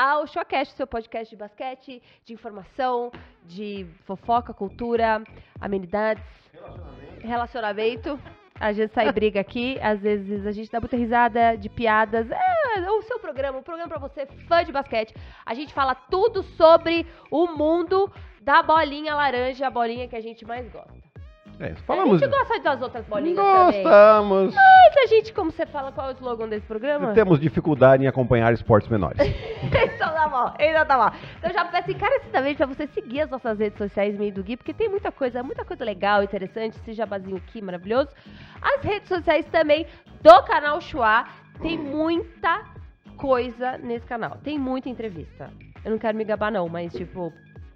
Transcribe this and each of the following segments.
ao Showcast, seu podcast de basquete, de informação, de fofoca, cultura, amenidades, relacionamento. relacionamento. Às vezes sai briga aqui, às vezes a gente dá muita risada de piadas. É, é o seu programa, um programa para você, fã de basquete. A gente fala tudo sobre o mundo da bolinha laranja, a bolinha que a gente mais gosta. É, falamos. A gente gosta das outras bolinhas Gostamos. Também. Mas a gente, como você fala, qual é o slogan desse programa? Temos dificuldade em acompanhar esportes menores. então tá bom, então tá bom. Então já peço encarecidamente pra você seguir as nossas redes sociais, meio do Gui, porque tem muita coisa, muita coisa legal, interessante, esse jabazinho aqui maravilhoso. As redes sociais também do canal Chua, tem muita coisa nesse canal. Tem muita entrevista. Eu não quero me gabar, não, mas tipo,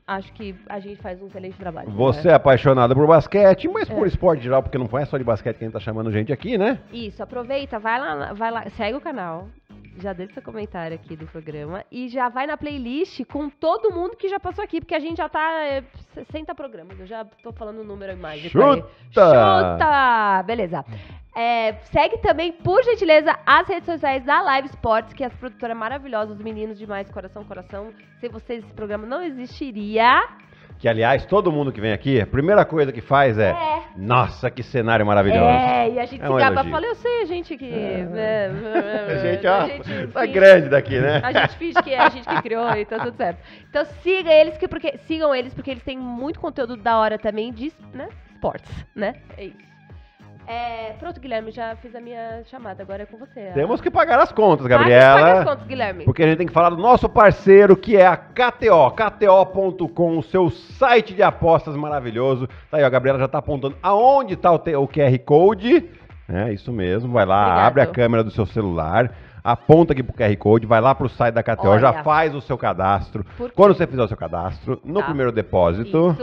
acho que a gente faz um excelente trabalho. Né? Você né? é apaixonada por basquete, mas é. por esporte geral, porque não é só de basquete que a gente tá chamando gente aqui, né? Isso, aproveita, vai lá, vai lá, segue o canal. Já deixa seu comentário aqui do programa e já vai na playlist com todo mundo que já passou aqui, porque a gente já tá é, 60 programas. Eu já tô falando o número mais. Chuta! Chuta! Beleza. É, segue também, por gentileza, as redes sociais da Live Sports, que é as produtoras maravilhosas, os meninos demais, coração, coração. Sem vocês, esse programa não existiria. Que, aliás, todo mundo que vem aqui, a primeira coisa que faz é. é. Nossa, que cenário maravilhoso. É, e a gente é se um gaba. Fala, eu sei, a gente que. É. Né, a gente, ó, a gente tá finge, grande daqui, né? A gente finge que é a gente que criou e tá tudo certo. Então siga eles que porque, sigam eles, porque eles têm muito conteúdo da hora também de né, esportes, né? É isso. É, pronto, Guilherme, já fiz a minha chamada, agora é com você. Né? Temos que pagar as contas, Gabriela. Pagar as contas, Guilherme. Porque a gente tem que falar do nosso parceiro, que é a KTO, kto.com, o seu site de apostas maravilhoso. Tá aí, ó, a Gabriela já tá apontando aonde tá o, o QR Code. É, isso mesmo, vai lá, Obrigado. abre a câmera do seu celular aponta aqui pro QR Code, vai lá pro site da KTO, Olha. já faz o seu cadastro. Quando você fizer o seu cadastro, no tá. primeiro depósito,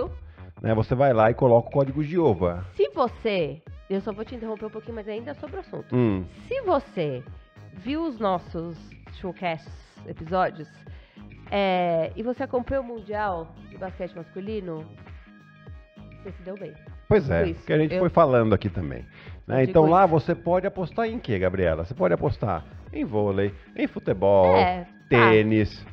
né, você vai lá e coloca o código de OVA. Se você eu só vou te interromper um pouquinho, mas ainda sobre o assunto. Hum. Se você viu os nossos showcasts, episódios, é, e você acompanhou o Mundial de Basquete Masculino, você se deu bem. Pois é, Isso, que a gente eu... foi falando aqui também. Né? Então lá isso. você pode apostar em quê, Gabriela? Você pode apostar em vôlei, em futebol, é, tá. tênis,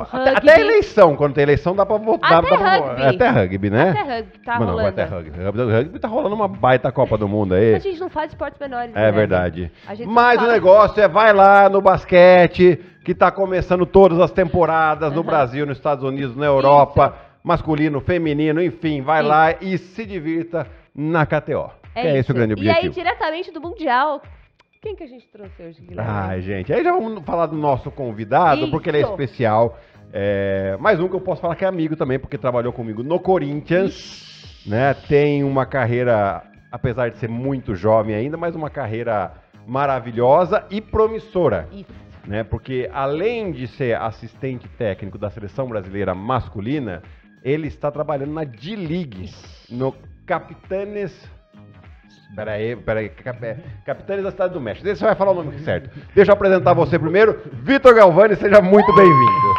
até, eleição, quando tem eleição, dá pra votar. Até, pra, rugby. até rugby, né? Até rugby, tá Mas não, rolando. Até rugby. rugby tá rolando uma baita Copa do Mundo aí. A gente não faz esportes menores, É né? verdade. Mas o negócio é, vai lá no basquete, que tá começando todas as temporadas uhum. no Brasil, nos Estados Unidos, na Europa. Isso. Masculino, feminino, enfim, vai Isso. lá e se divirta na KTO. É, é esse o grande objetivo. E aí, diretamente do Mundial, quem que a gente trouxe hoje, Guilherme? Ah, gente, aí já vamos falar do nosso convidado, Isso. porque ele é especial. É, mais um que eu posso falar que é amigo também, porque trabalhou comigo no Corinthians, né? Tem uma carreira, apesar de ser muito jovem ainda, mas uma carreira maravilhosa e promissora. Isso. Né? Porque além de ser assistente técnico da seleção brasileira masculina, ele está trabalhando na D-League, no Capitanes Peraí, peraí. É, capitães da Cidade do México. Você vai falar o nome certo. Deixa eu apresentar você primeiro. Vitor Galvani, seja muito bem-vindo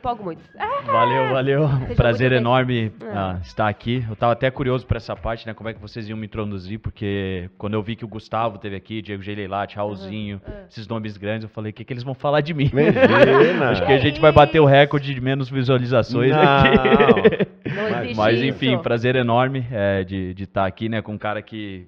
empolgo muito. É, valeu, é. valeu. Seja Prazer enorme é. ah, estar aqui. Eu estava até curioso para essa parte, né? Como é que vocês iam me introduzir, porque quando eu vi que o Gustavo teve aqui, Diego Geleilat, Raulzinho, uhum. esses nomes grandes, eu falei, o que, que eles vão falar de mim? Acho que a gente vai bater o recorde de menos visualizações não. aqui. Não mas, mas, enfim, prazer enorme é, de estar tá aqui, né, com um cara que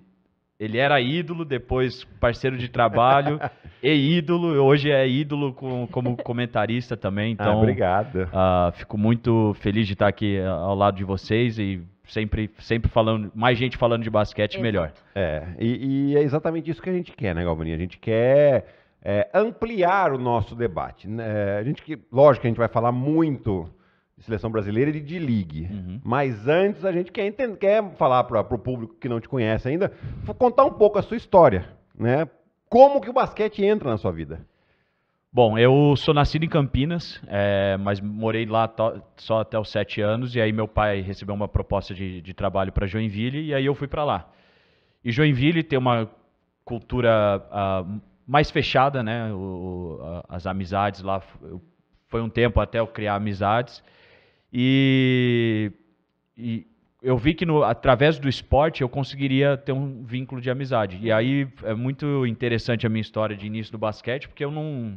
ele era ídolo, depois parceiro de trabalho e ídolo. Hoje é ídolo com, como comentarista também. Ah, então, ah, obrigado. Uh, fico muito feliz de estar aqui eh, ao lado de vocês e sempre, sempre falando, mais gente falando de basquete, Exato. melhor. É, e, e, é exatamente isso que a gente quer, né, Galvani? A gente quer é, ampliar o nosso debate. Né? A gente que, lógico, a gente vai falar muito seleção brasileira e de ligue. Uhum. Mas antes a gente quer, entender, quer falar para o público que não te conhece ainda, contar um pouco a sua história, né? Como que o basquete entra na sua vida? Bom, eu sou nascido em Campinas, é, mas morei lá só até os sete anos. E aí meu pai recebeu uma proposta de, de trabalho para Joinville e aí eu fui para lá. E Joinville tem uma cultura uh, mais fechada, né? O, o, as amizades lá foi um tempo até eu criar amizades. E, e eu vi que no, através do esporte eu conseguiria ter um vínculo de amizade. E aí é muito interessante a minha história de início do basquete, porque eu não,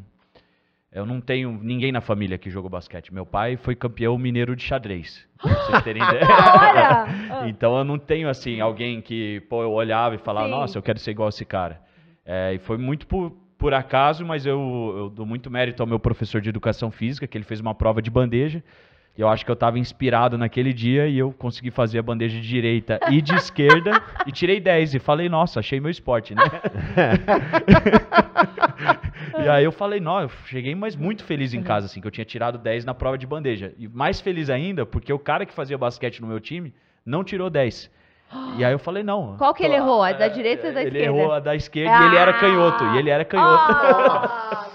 eu não tenho ninguém na família que jogou basquete. Meu pai foi campeão mineiro de xadrez. Vocês terem ideia. então eu não tenho assim alguém que pô, eu olhava e falava, Sim. nossa, eu quero ser igual a esse cara. É, e foi muito por, por acaso, mas eu, eu dou muito mérito ao meu professor de educação física, que ele fez uma prova de bandeja eu acho que eu estava inspirado naquele dia e eu consegui fazer a bandeja de direita e de esquerda e tirei 10 e falei, nossa, achei meu esporte, né? e aí eu falei, não, eu cheguei mas muito feliz em casa assim, que eu tinha tirado 10 na prova de bandeja. E mais feliz ainda porque o cara que fazia basquete no meu time não tirou 10. E aí eu falei, não. Qual que ele errou? A da é, direita ou da ele esquerda? Ele errou a da esquerda ah! e ele era canhoto. E ele era canhoto. Oh!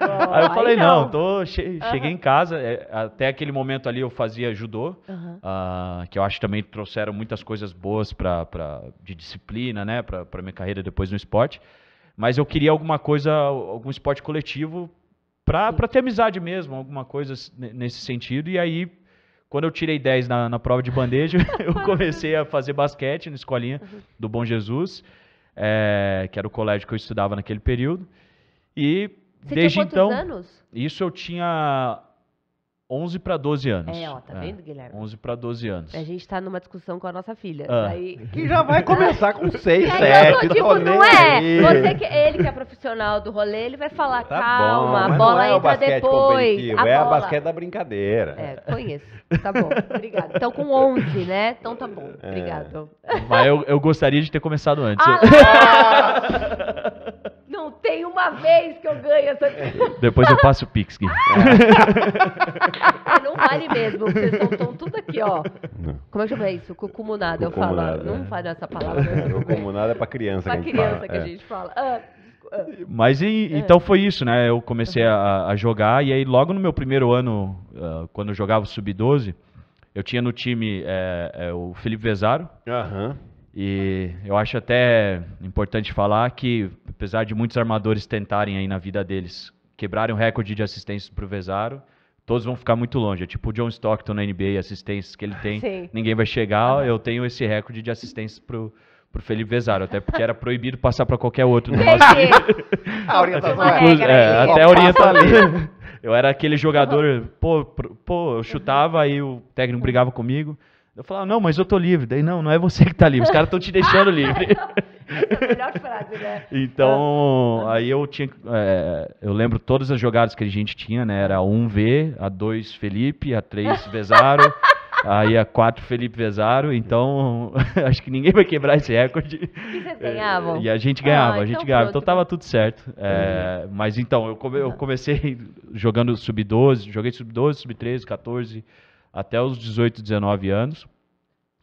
aí eu falei, não, não tô, che uhum. cheguei em casa, é, até aquele momento ali eu fazia judô, uhum. uh, que eu acho que também trouxeram muitas coisas boas pra, pra, de disciplina, né, para minha carreira depois no esporte. Mas eu queria alguma coisa, algum esporte coletivo para ter amizade mesmo, alguma coisa nesse sentido. E aí quando eu tirei 10 na, na prova de bandeja, eu comecei a fazer basquete na escolinha uhum. do Bom Jesus, é, que era o colégio que eu estudava naquele período. E você Desde tinha quantos então, anos? Isso eu tinha 11 para 12 anos. É, ó, tá é. vendo, Guilherme? 11 para 12 anos. A gente tá numa discussão com a nossa filha. Ah. Que já vai começar com 6, 7. É, tipo, não é. Você que, é ele que é profissional do rolê, ele vai falar, tá calma, bom, é a bola é entra depois. A é bola. a basquete da brincadeira. É, conheço. Tá bom, obrigado. Então com 11, né? Então tá bom, obrigado. Mas eu, eu gostaria de ter começado antes. Ah, tem uma vez que eu ganho essa. Depois eu passo o Pix. É, não vale mesmo, vocês estão tudo aqui, ó. Não. Como é que chama isso? Cucumunada, eu falo. é. Não vale essa palavra. Cucumunada é pra criança, pra que criança que a é. gente fala. Ah, ah. Mas e, ah. então foi isso, né? Eu comecei a, a, jogar e aí logo no meu primeiro ano, uh, quando eu jogava sub-12, eu tinha no time eh, eh, o Felipe Vezaro, uhum. E eu acho até importante falar que, apesar de muitos armadores tentarem aí na vida deles quebrarem o recorde de assistências para o Vesaro, todos vão ficar muito longe. É tipo o John Stockton na NBA, assistências que ele tem, Sim. ninguém vai chegar. Eu tenho esse recorde de assistências para o pro Felipe Vezaro, até porque era proibido passar para qualquer outro no nosso a orientação é, é, é até orientar ali. Eu era aquele jogador, pô, pô, eu chutava aí o técnico brigava comigo. Eu falava, não, mas eu tô livre. Daí, não, não é você que tá livre, os caras estão te deixando livre. Essa é a melhor frase, né? Então, ah. aí eu tinha. É, eu lembro todas as jogadas que a gente tinha, né? Era a 1V, a 2 Felipe, a 3 Vezaro. Aí a 4 Felipe Vezaro, então acho que ninguém vai quebrar esse recorde. E vocês ganhavam? E a gente ganhava, ah, a gente então ganhava. Pronto. Então tava tudo certo. Uhum. É, Mas então, eu, come, eu tá. comecei jogando sub-12, joguei sub-12, sub-13, 14, até os 18, 19 anos,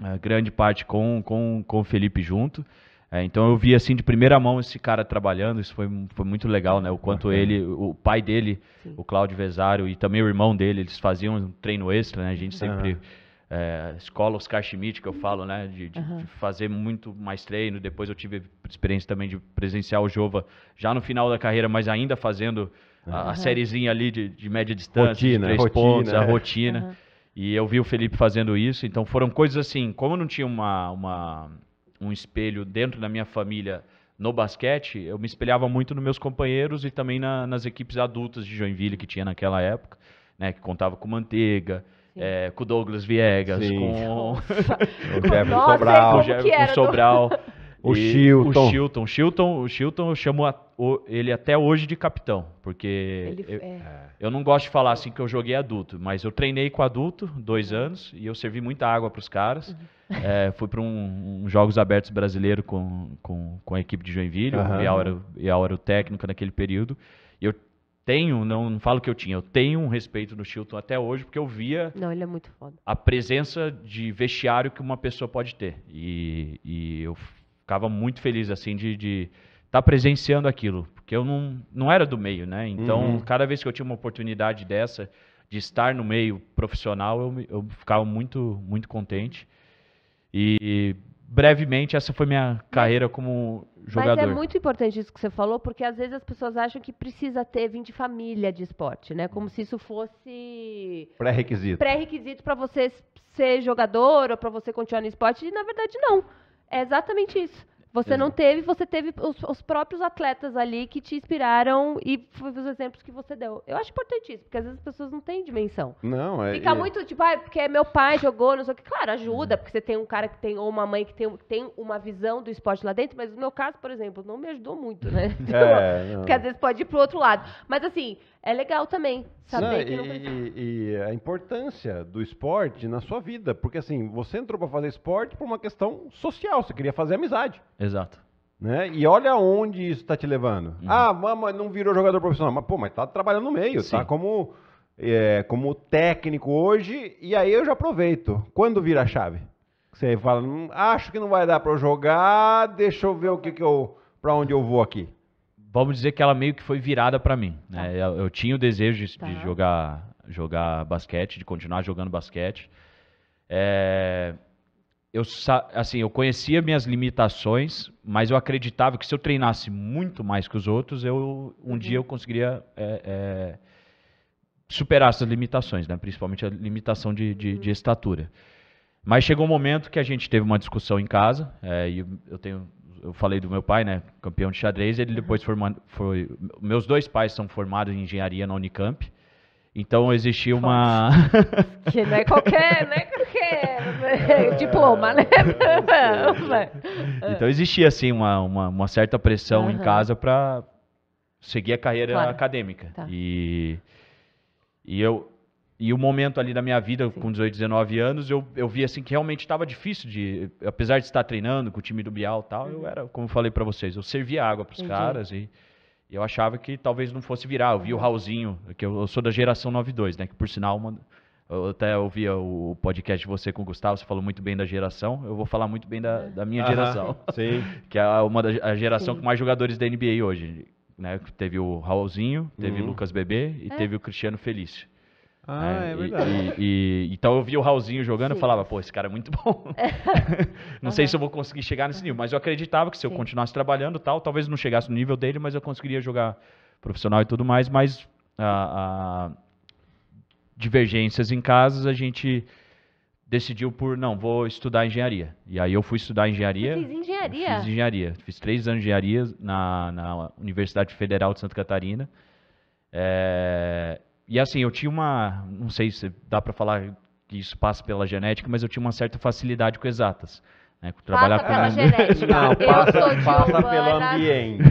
eh, grande parte com, com, com o Felipe junto. É, então eu vi assim de primeira mão esse cara trabalhando, isso foi, foi muito legal, né? O quanto ele, o pai dele, Sim. o Cláudio Vesário e também o irmão dele, eles faziam um treino extra, né? A gente sempre uhum. é, escola Oscar Schmidt, que eu falo, né? De, de, uhum. de, fazer muito mais treino. Depois eu tive experiência também de presenciar o Jova já no final da carreira, mas ainda fazendo uhum. a, a sériezinha ali de, de média distância, rotina, três rotina, pontos, a rotina. E eu vi o Felipe fazendo isso, então foram coisas assim, como eu não tinha uma, uma, um espelho dentro da minha família no basquete, eu me espelhava muito nos meus companheiros e também na, nas equipes adultas de Joinville que tinha naquela época, né, que contava com Manteiga, é, com o Douglas Viegas, Sim. com o Sobral, com o Sobral. O e Chilton. O Chilton. O Chilton, o Chilton eu chamo a, o, ele até hoje de capitão, porque ele, eu, é. eu, não gosto de falar assim que eu joguei adulto, mas eu treinei com adulto dois anos e eu servi muita água para os caras. Uhum. É, fui para um, um, Jogos Abertos Brasileiro com, com, com a equipe de Joinville, uhum. e a hora, e a hora o técnico naquele período. E eu tenho, não, não falo que eu tinha, eu tenho um respeito no Chilton até hoje, porque eu via não, ele é muito foda. a presença de vestiário que uma pessoa pode ter. E, e eu ficava muito feliz assim de estar tá presenciando aquilo, porque eu não, não era do meio, né? Então, uhum. cada vez que eu tinha uma oportunidade dessa de estar no meio profissional, eu, eu ficava muito muito contente. E brevemente essa foi minha carreira como jogador. Mas é muito importante isso que você falou, porque às vezes as pessoas acham que precisa ter vindo de família de esporte, né? Como se isso fosse pré-requisito. Pré-requisito para você ser jogador ou para você continuar no esporte, e na verdade não. É exatamente isso. Você Exato. não teve, você teve os, os, próprios atletas ali que te inspiraram e foi os exemplos que você deu. Eu acho importantíssimo, porque às vezes as pessoas não têm dimensão. Não, é. Fica é. muito tipo, ah, porque meu pai jogou, não sei o que. Claro, ajuda, porque você tem um cara que tem, ou uma mãe que tem, tem uma visão do esporte lá dentro, mas no meu caso, por exemplo, não me ajudou muito, né? Então, é, porque às vezes pode ir pro outro lado. Mas assim, é legal também saber não, que não e, e, a importância do esporte na sua vida, porque assim, você entrou para fazer esporte por uma questão social, você queria fazer amizade. Exato. Né? E olha onde isso está te levando. Uhum. Ah, mas não virou jogador profissional. Mas, pô, mas tá trabalhando no meio, tá Sim. tá como, é, como técnico hoje. E aí eu já aproveito. Quando vira a chave? Você fala, hum, acho que não vai dar para eu jogar, deixa eu ver o que, que eu. para onde eu vou aqui. Vamos dizer que ela meio que foi virada para mim. Né? Ah. Eu, eu, tinha o desejo de, tá. de, jogar, jogar basquete, de continuar jogando basquete. É, eu assim, eu conhecia minhas limitações, mas eu acreditava que se eu treinasse muito mais que os outros, eu um uhum. dia eu conseguiria é, é, superar essas limitações, né? Principalmente a limitação de, de, uhum. de, estatura. Mas chegou um momento que a gente teve uma discussão em casa é, e eu tenho eu falei do meu pai, né, campeão de xadrez, ele uhum. depois foi, meus dois pais são formados em engenharia na Unicamp. Então existia uma que não é qualquer, não é qualquer diploma, né? então existia, assim, uma, uma, uma certa pressão uhum. em casa para seguir a carreira claro. acadêmica. Tá. E, e eu... E o momento ali da minha vida, Sim. com 18, 19 anos, eu, eu vi assim que realmente estava difícil de, apesar de estar treinando com o time do Bial e tal, uhum. eu era, como eu falei para vocês, eu servia água para os caras e eu achava que talvez não fosse virar. Eu vi o Raulzinho, que eu, eu sou da geração 92, né, que por sinal é uma, eu até ouvia o podcast de você com o Gustavo, você falou muito bem da geração. Eu vou falar muito bem da, da minha Aham, geração. Sim. que é uma da, a geração sim. com mais jogadores da NBA hoje. Né? Teve o Raulzinho, teve uhum. o Lucas Bebê e é. teve o Cristiano Felício. Ah, né? é, é verdade. E, e, então eu via o Raulzinho jogando e falava, pô, esse cara é muito bom. não uhum. sei se eu vou conseguir chegar nesse é. nível, mas eu acreditava que se eu continuasse trabalhando tal, talvez não chegasse no nível dele, mas eu conseguiria jogar profissional e tudo mais, mas a, a divergências em casas, a gente decidiu por não, vou estudar engenharia. E aí eu fui estudar engenharia. Você fez engenharia? Fiz engenharia. Fiz três anos de engenharia na, na Universidade Federal de Santa Catarina. É, e assim, eu tinha uma. Não sei se dá para falar que isso passa pela genética, mas eu tinha uma certa facilidade com exatas. Né, com trabalhar passa com pela genética. Não, passa, eu passa pelo ambiente.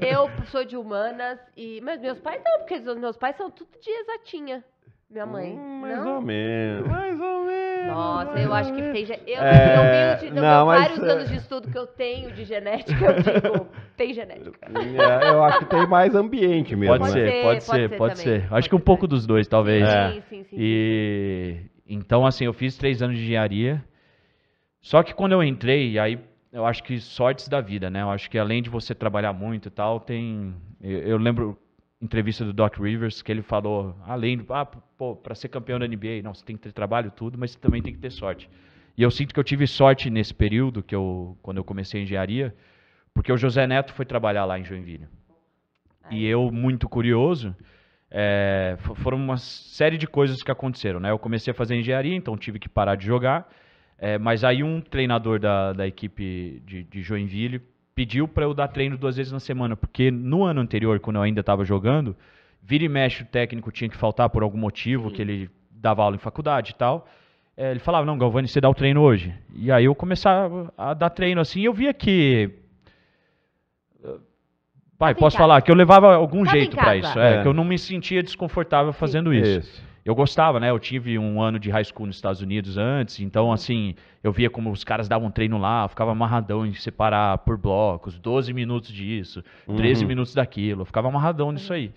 Eu sou de humanas e. Mas meus pais não, porque os meus pais são tudo de exatinha. Minha mãe. Hum, mais não? ou menos. Mais ou menos. Nossa, eu acho que tem. Eu, é, eu, eu, vários é. anos de estudo que eu tenho de genética, eu digo, tem genética. É, eu acho que tem mais ambiente mesmo. Pode, né? ser, pode, pode ser, ser, pode ser. acho que um pouco dos dois, talvez. Sim, é. sim, sim, sim, E então, assim, eu fiz três anos de engenharia. Só que quando eu entrei, aí eu acho que sortes da vida, né? Eu acho que além de você trabalhar muito e tal, tem. Eu, eu lembro entrevista do Doc Rivers que ele falou, além do. Ah, pô, para ser campeão da NBA, não, você tem que ter trabalho tudo, mas você também tem que ter sorte. E eu sinto que eu tive sorte nesse período que eu quando eu comecei a engenharia, porque o José Neto foi trabalhar lá em Joinville. E eu muito curioso, é, foram uma série de coisas que aconteceram, né? Eu comecei a fazer engenharia, então tive que parar de jogar. É, mas aí um treinador da, da equipe de, de Joinville pediu para eu dar treino duas vezes na semana, porque no ano anterior, quando eu ainda estava jogando, Vira e mexe o técnico tinha que faltar por algum motivo, Sim. que ele dava aula em faculdade e tal. É, ele falava, não, Galvani, você dá o treino hoje. E aí eu começava a dar treino assim, e eu via que... Ah, pai, tá posso falar que eu levava algum tá jeito para isso. É, é. Que eu é. não me sentia desconfortável fazendo Sim. isso. isso eu gostava, né? Eu tive um ano de high school nos Estados Unidos antes, então assim, eu via como os caras davam treino lá, eu ficava amarradão em separar por blocos, 12 minutos disso, 13 uhum. minutos daquilo, eu ficava amarradão nisso aí.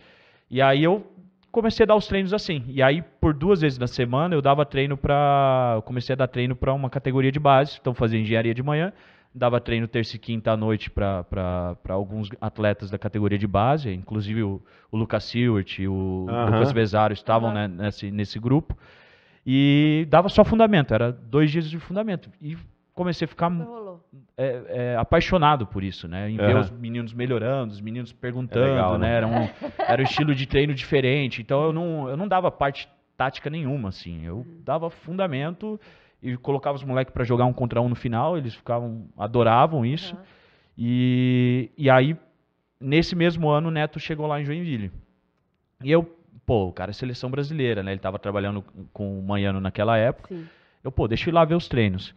E aí eu comecei a dar os treinos assim. E aí, por duas vezes na semana, eu dava treino para. Comecei a dar treino para uma categoria de base. Então, fazia engenharia de manhã, dava treino terça e quinta à noite para alguns atletas da categoria de base, inclusive o, o Lucas Silvert e o Lucas Besaro estavam né, nesse, nesse grupo. E dava só fundamento, era dois dias de fundamento. E comecei a ficar é, é, apaixonado por isso, né? Em uhum. ver os meninos melhorando, os meninos perguntando, é legal, né? né? Era, um, era um estilo de treino diferente. Então eu não, eu não dava parte tática nenhuma, assim. Eu uhum. dava fundamento e colocava os moleques para jogar um contra um no final. Eles ficavam, adoravam isso. Uhum. E, e aí, nesse mesmo ano, o Neto chegou lá em Joinville. E eu, pô, o cara é seleção brasileira, né? Ele estava trabalhando com o Manhano naquela época. Sim. Eu, pô, deixa eu ir lá ver os treinos.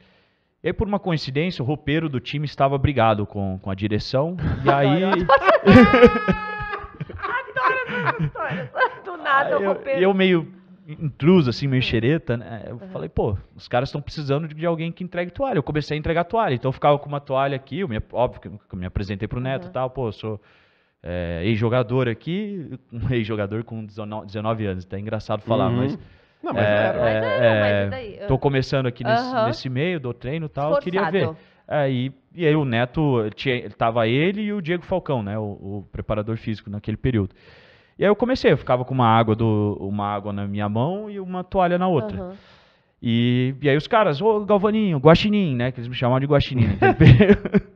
E aí, por uma coincidência, o roupeiro do time estava brigado com, com a direção. E aí. Adoro essas histórias. Do nada, aí o roupeiro. Eu, eu meio intruso, assim, meio xereta, né? Eu uhum. falei, pô, os caras estão precisando de alguém que entregue toalha. Eu comecei a entregar toalha. Então eu ficava com uma toalha aqui, eu me, óbvio que eu me apresentei pro Neto uhum. e tal, pô, eu sou é, ex-jogador aqui, um ex-jogador com 19 anos. Tá engraçado falar, uhum. mas. Não, mas, é, era. mas, é, tô começando aqui nesse, uhum. nesse meio, do treino e tal, eu queria ver. Aí, é, e aí o Neto, tinha, tava ele e o Diego Falcão, né, o, o, preparador físico naquele período. E aí eu comecei, eu ficava com uma água, do, uma água na minha mão e uma toalha na outra. Uhum. E, e aí os caras, ô Galvaninho, Guaxinim, né, que eles me chamavam de Guaxinim.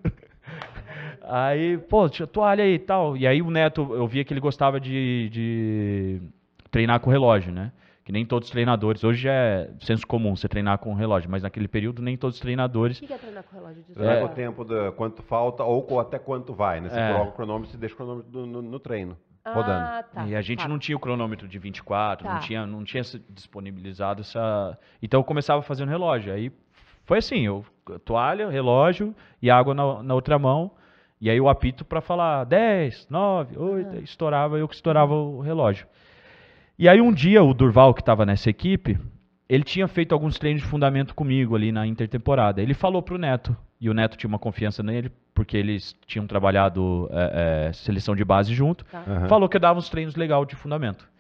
aí, pô, toalha aí e tal. E aí o Neto, eu via que ele gostava de, de treinar com relógio, né que nem todos os treinadores. Hoje é senso comum você treinar com relógio, mas naquele período nem todos os treinadores. O que, é treinar com relógio? Treinar é... o tempo de quanto falta ou até quanto vai, né? Você é... coloca o cronômetro e deixa o cronômetro no, no, no treino. Ah, rodando. Tá, e a gente tá. não tinha o cronômetro de 24, tá. não tinha, não tinha disponibilizado essa. Então eu começava fazendo relógio. Aí foi assim, eu toalha, relógio e água na, na outra mão. E aí o apito para falar 10, 9, 8, estourava eu que estourava o relógio. E aí um dia o Durval, que estava nessa equipe, ele tinha feito alguns treinos de fundamento comigo ali na intertemporada. Ele falou para o Neto, e o Neto tinha uma confiança nele, porque eles tinham trabalhado é, é, seleção de base junto. Tá. Uhum. Falou que eu dava uns treinos legais de fundamento.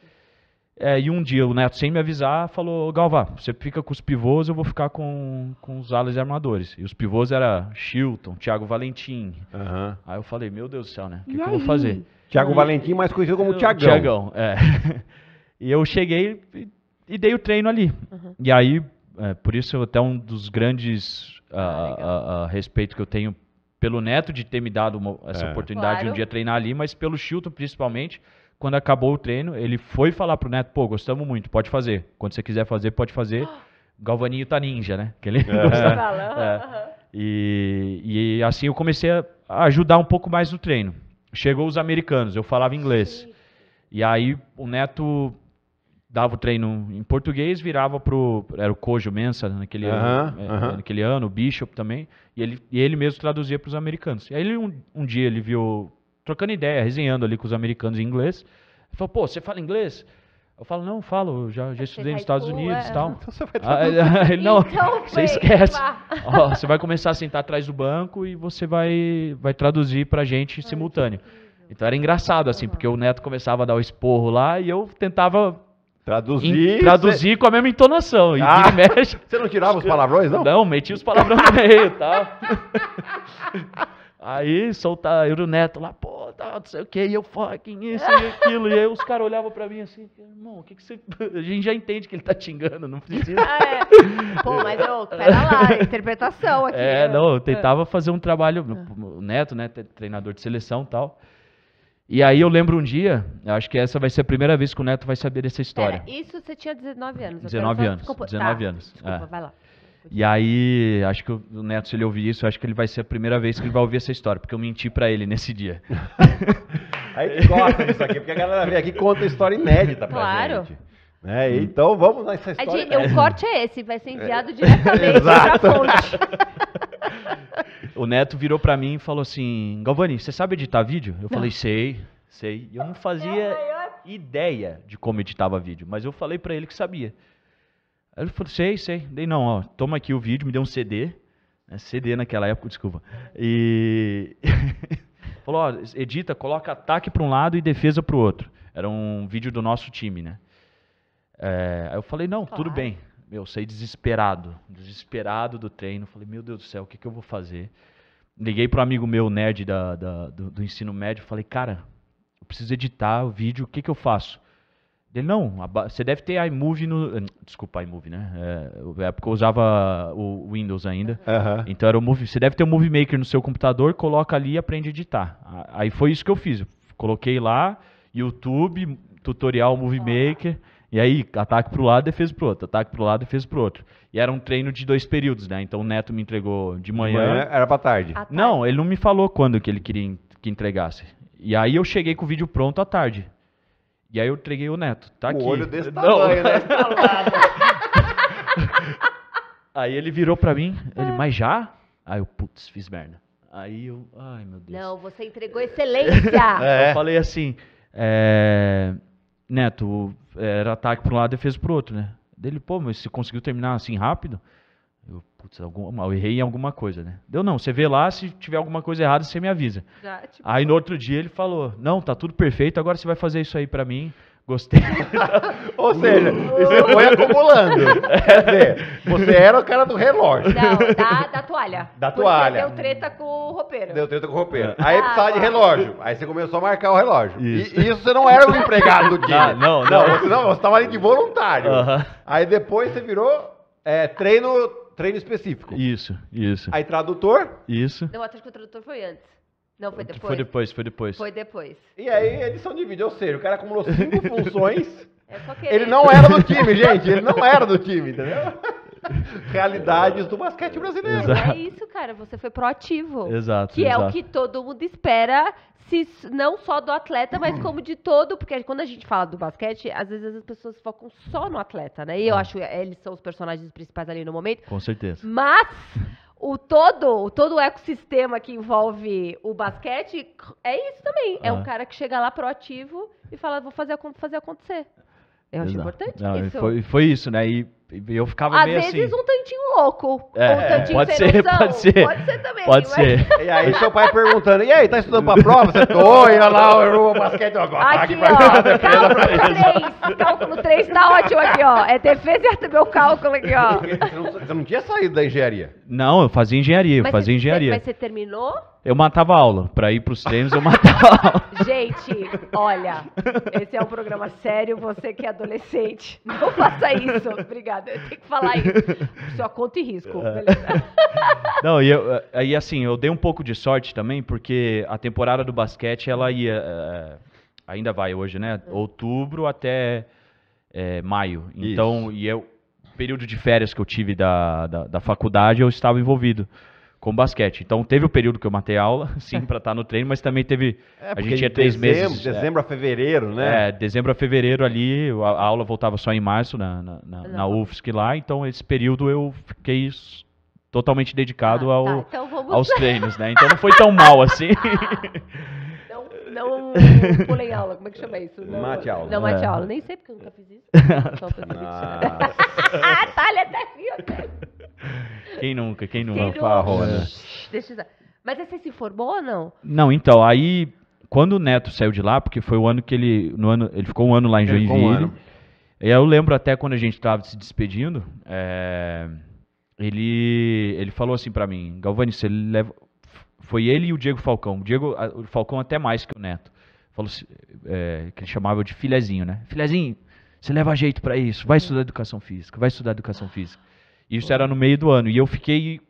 É, e um dia o Neto, sem me avisar, falou: Galvá, você fica com os pivôs, eu vou ficar com, com os alas e armadores. E os pivôs era Chilton, Thiago Valentim. Uhum. Aí eu falei: Meu Deus do céu, né? O que, que, eu vou fazer? Thiago e... Valentim, mais conhecido como Thiagão. Thiagão, é. E eu cheguei e, e dei o treino ali. Uhum. E aí, é, por isso até um dos grandes ah, uh, uh, uh, respeito que eu tenho pelo Neto de ter me dado uma, essa é. oportunidade claro. de um dia treinar ali, mas pelo Chilton principalmente, quando acabou o treino, ele foi falar pro Neto, pô, gostamos muito, pode fazer. Quando você quiser fazer, pode fazer. Galvaninho tá ninja, né? Que ele é. Tá é. E, e, assim eu comecei a ajudar um pouco mais no treino. Chegou os americanos, eu falava inglês. Sim. E aí o Neto dava o treino em português, virava pro. Era o Kojo Mensa naquele, ano, é, é, naquele ano, o Bishop também. E ele, e ele mesmo traduzia para os americanos. E aí ele, um, um, dia ele viu, trocando ideia, resenhando ali com os americanos em inglês. Ele falou, pô, você fala inglês? Eu falo, não, falo, já, já estudei nos Estados Unidos e tal. Então você vai ah, Não, então você esquece. Ó, você vai começar a sentar atrás do banco e você vai, vai traduzir pra gente Ai, simultâneo. Então era engraçado, assim, porque o Neto começava a dar o esporro lá e eu tentava Traduzir. Em, traduzir cê... com a mesma entonação. E ah, mexe. Você não tirava os palavrões, não? Não, metia os palavrões no meio e tal. Aí soltar eu o neto lá, pô, tá, não sei o que, e eu fucking isso e aquilo. E aí os caras olhavam pra mim assim, irmão, o que, que você. A gente já entende que ele tá xingando, não precisa. Ah, é. Pô, mas eu, pera lá, é. interpretação aqui. É, não, eu é. tentava fazer um trabalho. O ah. neto, né, treinador de seleção e tal. E aí eu lembro um dia, acho que essa vai ser a primeira vez que o Neto vai saber dessa história. Pera, isso você tinha 19 anos. 19 anos, desculpa, 19 tá, anos. Desculpa, é. vai lá. E aí, acho que o Neto, se ele ouvir isso, acho que ele vai ser a primeira vez que ele vai ouvir essa história, porque eu menti para ele nesse dia. aí que gosta aqui, porque a galera vem aqui e conta história inédita pra claro. gente. Claro. É, né? então vamos nessa história. É o corte é esse, vai ser enviado é. diretamente Exato. a fonte. o Neto virou para mim e falou assim: Galvani, você sabe editar vídeo? Eu não. falei: sei, sei. E eu não é fazia ideia de como editava vídeo, mas eu falei para ele que sabia. ele falou: sei, sei. Dei: não, ó, toma aqui o vídeo, me deu um CD. Né, CD naquela época, desculpa. E. falou: ó, edita, coloca ataque para um lado e defesa para o outro. Era um vídeo do nosso time, né? É, aí eu falei, não, claro. tudo bem eu saí desesperado, desesperado do treino. Falei, meu Deus do céu, o que, que eu vou fazer? Liguei para um amigo meu, nerd da, da do, do, ensino médio, falei, cara, eu preciso editar o vídeo, o que, que eu faço? Ele, não, você deve ter iMovie no. Eh, desculpa, iMovie, né? É, é, porque eu usava o Windows ainda. Uhum. Então era o Movie. Você deve ter o um Movie Maker no seu computador, coloca ali e aprende a editar. Aí foi isso que eu fiz. coloquei lá, YouTube, tutorial Movie Maker. E aí, ataque para o lado, defesa para o outro, ataque para o lado, defesa para o outro. E era um treino de dois períodos, né? Então o Neto me entregou de manhã. De manhã era para tarde. tarde. Não, ele não me falou quando que ele queria que entregasse. E aí eu cheguei com o vídeo pronto à tarde. E aí eu entreguei o Neto. Tá o aqui. olho desse não. tamanho, né? aí ele virou para mim, ele, ah. mas já? Aí eu, putz, fiz merda. Aí eu, ai meu Deus. Não, você entregou excelência. é. Eu falei assim, é... Neto, né, é, era ataque para um lado, defesa para o outro, né? Dele, pô, mas você conseguiu terminar assim rápido? Eu, putz, alguma, eu errei em alguma coisa, né? Deu não, você vê lá, se tiver alguma coisa errada, você me avisa. Já, tipo... Aí no outro dia ele falou, não, tá tudo perfeito, agora você vai fazer isso aí para mim. Gostei. Ou seja, você foi acumulando. É. Quer dizer, você era o cara do relógio. Não, da, da toalha. Da Porque toalha. Deu treta com o roupeiro. Deu treta com o roupeiro. Aí ah, precisava de relógio. Aí você começou a marcar o relógio. Isso. E isso você não era o empregado do dia. Ah, não, não. Não, você, não, você ali de voluntário. Uh -huh. Aí depois você virou é, treino, treino específico. Isso, isso. Aí tradutor? Isso. Não, acho que o tradutor foi antes. Não, foi depois. Foi depois, foi depois. Foi depois. E aí, edição de vídeo, ou seja, o cara acumulou cinco funções. É só que Ele não era do time, gente. Ele não era do time, entendeu? Realidades do basquete brasileiro. É exato. É isso, cara. Você foi proativo. Exato. Que exato. é o que todo mundo espera se, não só do atleta, mas como de todo, porque quando a gente fala do basquete, às vezes as pessoas focam só no atleta, né? E eu é. acho que é, eles são os personagens principais ali no momento. Com certeza. Mas o todo, todo o ecossistema que envolve o basquete é isso também. Ah. É um é. cara que chega lá proativo e fala, vou fazer, fazer acontecer. Eu acho Exato. importante Não, isso. Foi, foi isso, né? E eu ficava Às meio assim. Às vezes um tantinho louco. É, um tantinho pode ser, pode ser. Pode ser também. Pode mas... ser. E aí seu pai perguntando, e aí, tá estudando pra prova? Você, tô, tá olha lá, eu o basquete agora. Aqui, tá aqui ó, pra... cálculo 3, cálculo 3 tá ótimo aqui, ó. É defesa e arte meu cálculo aqui, ó. Você não, você não tinha saído da engenharia? Não, eu fazia engenharia, eu fazia você, engenharia. Mas você terminou? Eu matava aula. Pra ir pros treinos, eu matava aula. Gente, olha, esse é um programa sério. Você que é adolescente, não faça isso. Obrigada. Eu tenho que falar isso. Só conta e risco. É. Beleza. Não, e, eu, e assim, eu dei um pouco de sorte também, porque a temporada do basquete, ela ia. Eh, ainda vai hoje, né? Hum. Outubro até é, maio. Então, isso. e eu. É período de férias que eu tive da, da, da faculdade, eu estava envolvido com basquete. Então teve o período que eu matei aula, sim, para estar tá no treino, mas também teve. É, a gente tinha três dezembro, meses. Dezembro é, a fevereiro, né? É, dezembro a fevereiro ali, a, a aula voltava só em março na, na, na, na, UFSC lá, então esse período eu fiquei totalmente dedicado ah, ao, tá, então vamos... aos treinos, né? Então não foi tão mal assim. Não, não pulei aula, como é que chama isso? Não, mate aula. Não, mate é. aula. Nem sei porque eu nunca fiz isso. Só pra saber. Natália tá aqui, ó. Quem nunca, quem nunca, quem farrona. Deixa Mas você se formou ou não? Não, então, aí quando o Neto saiu de lá, porque foi o ano que ele, no ano, ele ficou um ano lá em junho. Joinville. e eu lembro até quando a gente estava se despedindo, é, ele ele falou assim para mim, Galvani, você leva foi ele e o Diego Falcão. O Diego o Falcão até mais que o Neto. Falou assim, é, que ele chamava de filezinho, né? Filezinho, você leva jeito para isso, vai estudar educação física, vai estudar educação física. Isso era no meio do ano. E eu fiquei,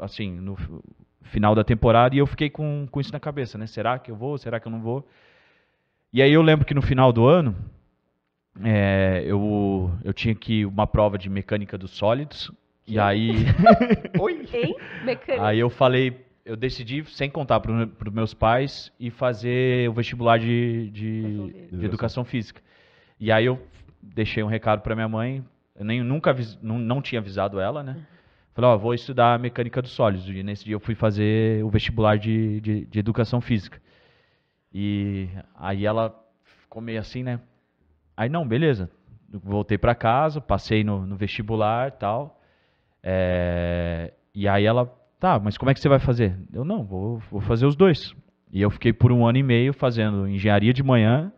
assim, no final da temporada, e eu fiquei com, com isso na cabeça, né? Será que eu vou? Será que eu não vou? E aí eu lembro que no final do ano, é, eu, eu tinha que uma prova de mecânica dos sólidos. E aí. Oi? Mecânica. Aí eu falei, eu decidi, sem contar para os meus pais, e fazer o vestibular de, de, de educação física. E aí eu deixei um recado para minha mãe, eu nem, nunca não, não tinha avisado ela, né? Falei, ó, vou estudar mecânica dos sólidos. E nesse dia eu fui fazer o vestibular de, de, de educação física. E aí ela ficou meio assim, né? Aí não, beleza. Voltei para casa, passei no, no vestibular tal. É, e aí ela, tá, mas como é que você vai fazer? Eu não, vou, vou fazer os dois. E eu fiquei por um ano e meio fazendo engenharia de manhã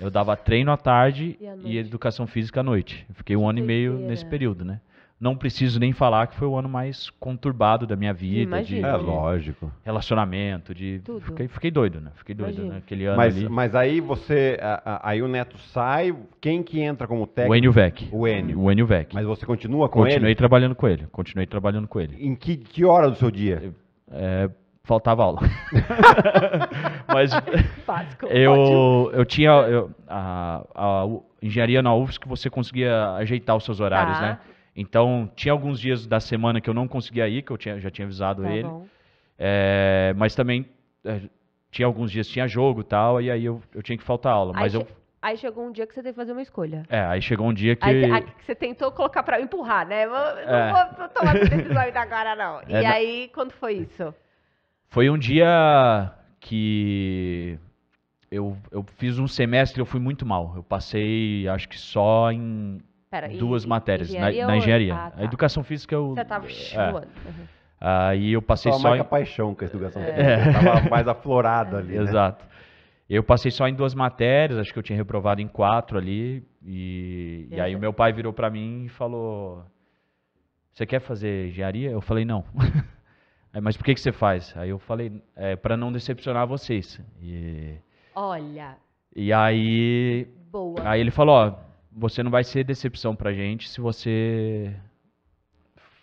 eu dava treino à tarde e, à e educação física à noite. fiquei um ano e meio nesse período, né? Não preciso nem falar que foi o ano mais conturbado da minha vida. Imagina. De, é, de lógico. Relacionamento, de. Tudo. Fiquei, fiquei doido, né? Fiquei doido naquele né? ano. Mas, ali. mas aí você. aí o Neto sai, quem que entra como técnico? O Enio Vec. O Enio. O Enio Vec. Mas você continua com Continuei ele? Continuei trabalhando com ele. Continuei trabalhando com ele. Em que, que hora do seu dia? é, faltava aula. Mas Básico, eu, eu tinha eu, a, a, engenharia na UFSC que você conseguia ajeitar os seus horários, tá. né? Então, tinha alguns dias da semana que eu não conseguia ir, que eu tinha, já tinha avisado tá ele. É, mas também é, tinha alguns dias que tinha jogo e tal, e aí eu, eu tinha que faltar aula. Aí mas eu, Aí chegou um dia que você teve que fazer uma escolha. É, aí chegou um dia que. Aí, aí você tentou colocar para empurrar, né? É. Não é. vou tomar essa decisão ainda agora, não. É, e aí, quando foi isso? Foi um dia que eu, eu fiz um semestre, eu fui muito mal. Eu passei, acho que só em Pera, duas e, matérias engenharia na, na, engenharia. Ah, tá. A educação física eu. Você tava chulando. É. Uhum. Aí eu passei só. só em... paixão com a educação é. física. É. Tava mais aflorado ali. Né? Exato. Eu passei só em duas matérias, acho que eu tinha reprovado em quatro ali. E, e aí o meu pai virou para mim e falou: Você quer fazer engenharia? Eu falei: Não. É, mas por que, que você faz? Aí eu falei, é, para não decepcionar vocês. E... Olha. E aí. Boa. Aí ele falou, ó, você não vai ser decepção pra gente se você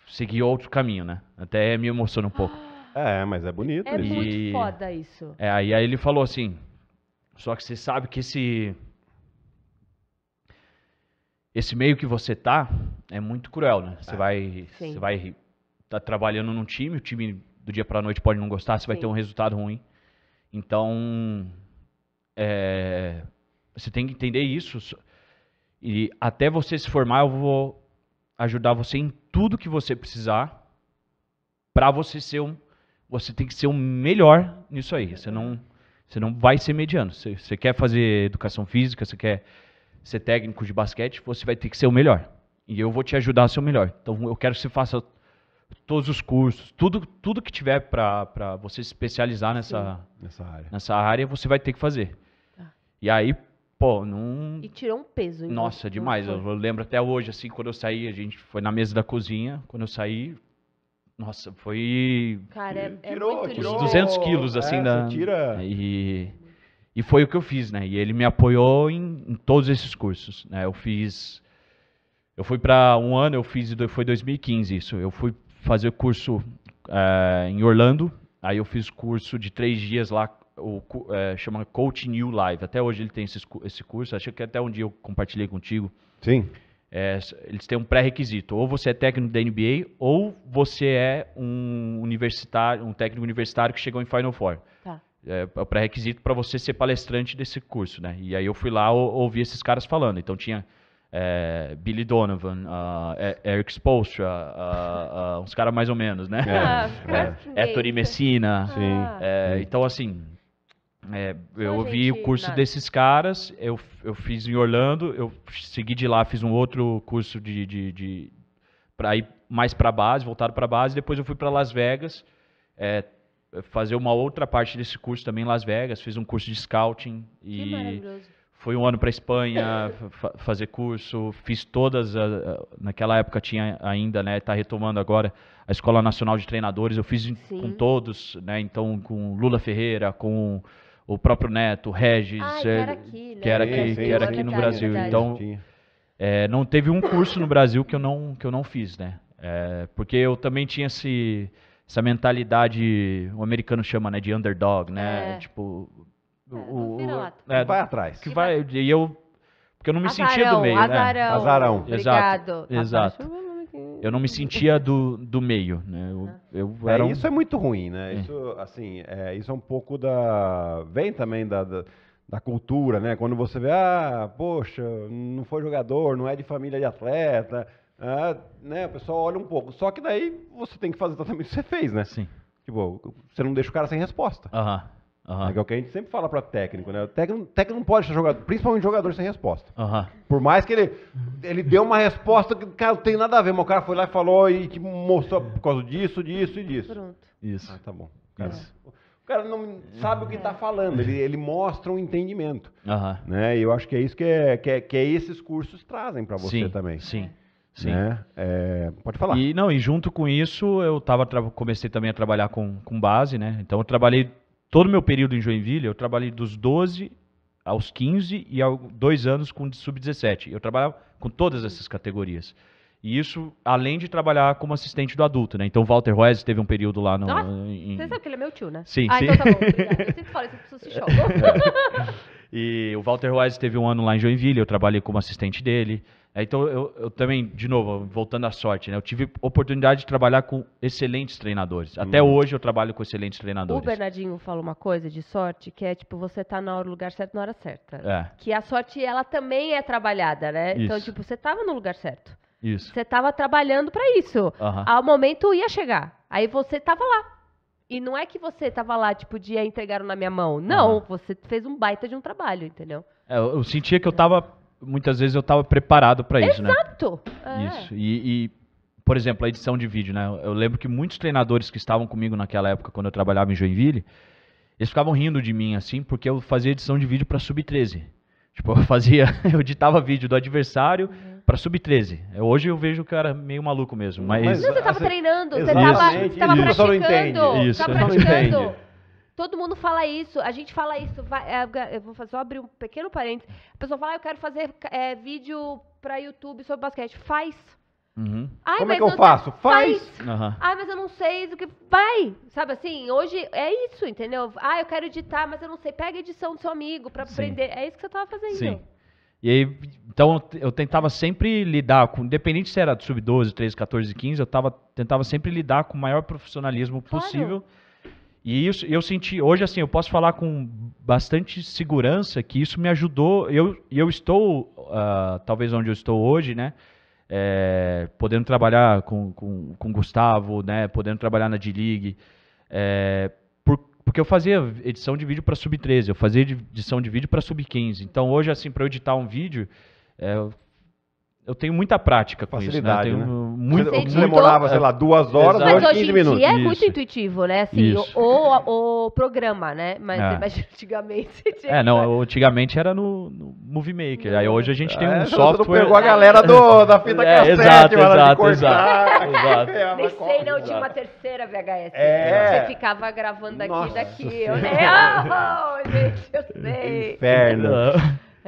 seguir outro caminho, né? Até me emociona um pouco. É, mas é bonito. É isso. muito foda isso. É, aí, aí ele falou assim, só que você sabe que esse esse meio que você tá é muito cruel, né? Você ah, vai, sim. você vai tá trabalhando num time, o time do dia para noite pode não gostar, você vai ter um resultado ruim. Então, é, você tem que entender isso. E até você se formar, eu vou ajudar você em tudo que você precisar para você ser um você tem que ser o melhor nisso aí. Você não você não vai ser mediano. Você, você quer fazer educação física, você quer ser técnico de basquete, você vai ter que ser o melhor. E eu vou te ajudar a ser o melhor. Então eu quero que você faça todos os cursos, tudo, tudo que tiver para você se especializar nessa, nessa área. Nessa área você vai ter que fazer. Ah. E aí, pô, não. E tirou um peso. Nossa, demais. Eu, eu lembro até hoje, assim, quando eu saí, a gente foi na mesa da cozinha. Quando eu saí, nossa, foi. Cara, é, é muito tirou, 200 quilos, é, assim, é, da. Tira. E, e foi o que eu fiz, né? E ele me apoiou em, em todos esses cursos, né? Eu fiz. Eu fui para um ano, eu fiz. Foi 2015 isso. Eu fui fazer curso é, em Orlando. Aí eu fiz curso de três dias lá, o, é, chama Coach New Live. Até hoje ele tem esse, esse curso. Acho que até um dia eu compartilhei contigo. Sim. É, eles têm um pré-requisito. Ou você é técnico da NBA, ou você é um universitário, um técnico universitário que chegou em Final Four. Tá. É, é o pré-requisito para você ser palestrante desse curso, né? E aí eu fui lá ouvir ouvi esses caras falando. Então tinha é, Billy Donovan, uh, Eric Spolstra, uh, uh, uns caras mais ou menos, né? É. Ah, é, é Ettore Messina. Ah. então, assim, eu ouvi o curso desses caras, eu, eu fiz em Orlando, eu segui de lá, fiz um outro curso de, de, de para ir mais para base, voltado para base, depois eu fui para Las Vegas, fazer uma outra parte desse curso também em Las Vegas, fiz um curso de scouting que maravilhoso Fui um ano para Espanha fa fazer curso, fiz todas, a, naquela época tinha ainda, né, Está retomando agora, a Escola Nacional de Treinadores, eu fiz Sim. com todos, né, então com Lula Ferreira, com o próprio Neto, Regis, que ah, é, era né? aqui, no que era que era aqui no Brasil, então é, não teve um curso no Brasil que eu não, que eu não fiz, né, é, porque eu também tinha esse essa mentalidade, o americano chama, né, de underdog, né? É. Tipo, é, o, o, é, vai atrás. Que vai, e eu. Porque eu não me azarão, sentia do meio. Né? Azarão. Né? Azarão. Exato. Obrigado. Exato. Eu não me sentia do, do meio, né? Eu, eu era é, um... é, Isso é muito ruim, né? É. Isso, assim, é, isso é um pouco da... Vem também da, da, da, cultura, né? Quando você vê, ah, poxa, não foi jogador, não é de família de atleta, ah, né? O pessoal olha um pouco. Só que daí você tem que fazer exatamente o que você fez, né? Sim. Tipo, você não deixa o cara sem resposta. Aham. Uh -huh. Uhum. É o que a gente sempre fala para técnico, né? O técnico, técnico não pode ser jogador, principalmente jogador sem resposta. Uhum. Por mais que ele, ele deu uma resposta que, cara, não tem nada a ver, mas o cara foi lá e falou e te mostrou por causa disso, disso e disso. Pronto. Isso. Ah, tá bom. Cara, Isso. O cara não sabe o que está falando, ele, ele mostra um entendimento. Uhum. Né? E eu acho que é isso que, é, que, é, que é esses cursos trazem para você sim, também. Sim. Né? Sim. Né? É, pode falar. E não, e junto com isso eu tava comecei também a trabalhar com, com base, né? Então eu trabalhei Todo o meu período em Joinville, eu trabalhei dos 12 aos 15 e ao, dois anos com sub-17. Eu trabalhava com todas essas categorias. E isso, além de trabalhar como assistente do adulto, né? Então, Walter Roes teve um período lá no... em... Você sabe que ele é meu tio, né? Sim, ah, sim. então tá bom, obrigada. Eu sempre falo isso, as pessoas se chocam. E o Walter Wise teve um ano lá em Joinville, eu trabalhei como assistente dele. É, então, eu, eu também, de novo, voltando à sorte, né? Eu tive oportunidade de trabalhar com excelentes treinadores. Até uhum. hoje eu trabalho com excelentes treinadores. O Bernardinho fala uma coisa de sorte, que é tipo, você tá no lugar certo na hora certa. É. Que a sorte, ela também é trabalhada, né? Então, isso. Então, tipo, você tava no lugar certo. Isso. Você tava trabalhando para isso. Uhum. Ao momento ia chegar. Aí você tava lá, e não é que você tava lá, tipo, de é, entregaram na minha mão. Não, uhum. você fez um baita de um trabalho, entendeu? É, eu, sentia que eu tava. Muitas vezes eu tava preparado para isso, né? Exato! É. Isso. E, e, por exemplo, a edição de vídeo, né? Eu lembro que muitos treinadores que estavam comigo naquela época, quando eu trabalhava em Joinville, eles ficavam rindo de mim, assim, porque eu fazia edição de vídeo para Sub-13. Tipo, eu fazia, eu editava vídeo do adversário, uhum para sub-13. É, hoje eu vejo o cara meio maluco mesmo, mas... mas não, você estava treinando, você estava praticando, isso, tava praticando. Todo mundo fala isso, a gente fala isso. Vai, é, vou só abrir um pequeno parênteses. A pessoa fala, ah, eu quero fazer é, vídeo para YouTube sobre basquete. Faz. Uhum. Ai, Como é que eu tá- faço? Faz. faz. Uhum. Ah, mas eu não sei O que. Vai! Sabe assim, hoje é isso, entendeu? Ah, eu quero editar, mas eu não sei. Pega a edição do seu amigo para aprender. É isso que você estava fazendo. Sim. E aí, então eu tentava sempre lidar com, independente se era sub-12, 13, 14, 15, eu tava, tentava sempre lidar com o maior profissionalismo claro. possível. E isso eu senti, hoje assim, eu posso falar com bastante segurança que isso me ajudou. Eu, eu estou, uh, talvez onde eu estou hoje, né? É, podendo trabalhar com, com, com Gustavo, né? Podendo trabalhar na D-League. É, eh, porque eu fazia edição de vídeo para sub 13, eu fazia edição de vídeo para sub 15. Então hoje, assim, para eu editar um vídeo, é, eu tenho muita prática com Facilidade, isso. Né? Eu tenho né? muito Você editou? demorava, sei lá, duas horas, ou mas hoje 15 é minutos. é muito intuitivo, né? Assim, ou o programa, né? Mas, é. mas antigamente. É, não, tipo, antigamente era no, no Movie Maker. Aí hoje a gente tem é, um software. pegou a galera do, da fita é, cassete, exato, exato, exato, exato. É, Nem sei, não, tinha uma terceira VHS. É. Você ficava gravando daqui Nossa daqui. Eu, né? oh, gente, eu sei. Inferno.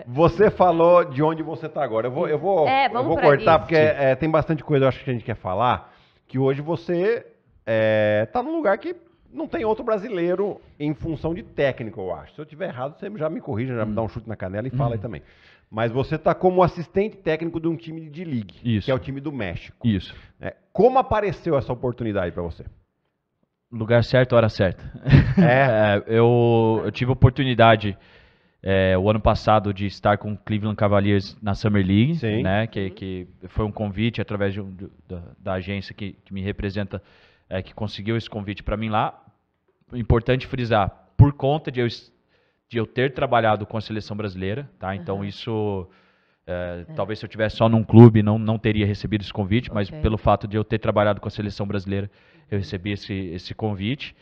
Você falou de onde você está agora. Eu vou, eu vou, é, eu vou cortar, isso. porque é, tem bastante coisa, eu acho que a gente quer falar, que hoje você está é, tá num lugar que não tem outro brasileiro em função de técnico, eu acho. Se eu estiver errado, você já me corrija, já hum. me dá um hum. chute na canela e hum. fala aí hum. também. Mas você está como assistente técnico de um time de league, Isso. que é o time do México. Isso. É, como apareceu essa oportunidade para você? Lugar certo, hora certa. É. é eu, eu, tive oportunidade é, o ano passado de estar com o Cleveland Cavaliers na Summer League, Sim. né? Que, que foi um convite através de, da, da, agência que, que me representa, é, que conseguiu esse convite para mim lá. Importante frisar, por conta de eu, de eu ter trabalhado com a seleção brasileira, tá? Então uhum. isso é, é. Talvez se eu tivesse só num clube não, não teria recebido esse convite, mas pelo fato de eu ter trabalhado com a seleção brasileira, eu recebi esse, esse convite.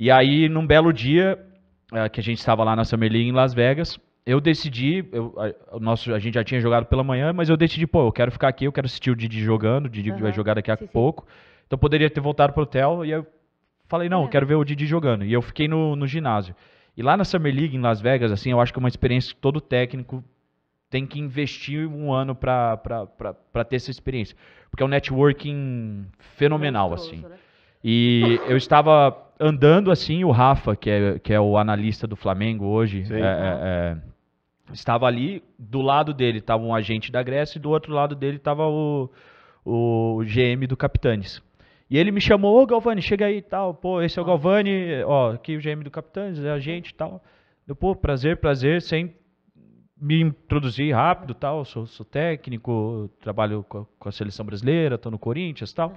E aí, num belo dia, ah, que a gente estava lá na Summer League em Las Vegas, eu decidi, eu, a, o nosso, a gente já tinha jogado pela manhã, mas eu decidi, pô, eu quero ficar aqui, eu quero assistir o Didi jogando, o Didi uhum, vai jogar daqui a sim, pouco. Sim. Então poderia ter voltado pro hotel e eu falei, não, é. eu quero ver o Didi jogando. E eu fiquei no, no ginásio. E lá na Summer League, em Las Vegas, assim, eu acho que é uma experiência que todo técnico tem que investir um ano para ter essa experiência. Porque é um networking fenomenal, assim. Né? E eu estava andando assim, o Rafa, que é, que é o analista do Flamengo hoje, Sim, é, é, é estava ali, do lado dele estava um agente da Grécia e do outro lado dele estava o, o GM do Capitanes. E ele me chamou, ô Galvani, chega aí e tal, pô, esse é o ah. Galvani, ó, aqui o GM do Capitães, é a gente e tal. Eu, pô, prazer, prazer, sem me introduzir rápido tal, sou, sou técnico, trabalho com a, com a seleção brasileira, estou no Corinthians tal. Uhum.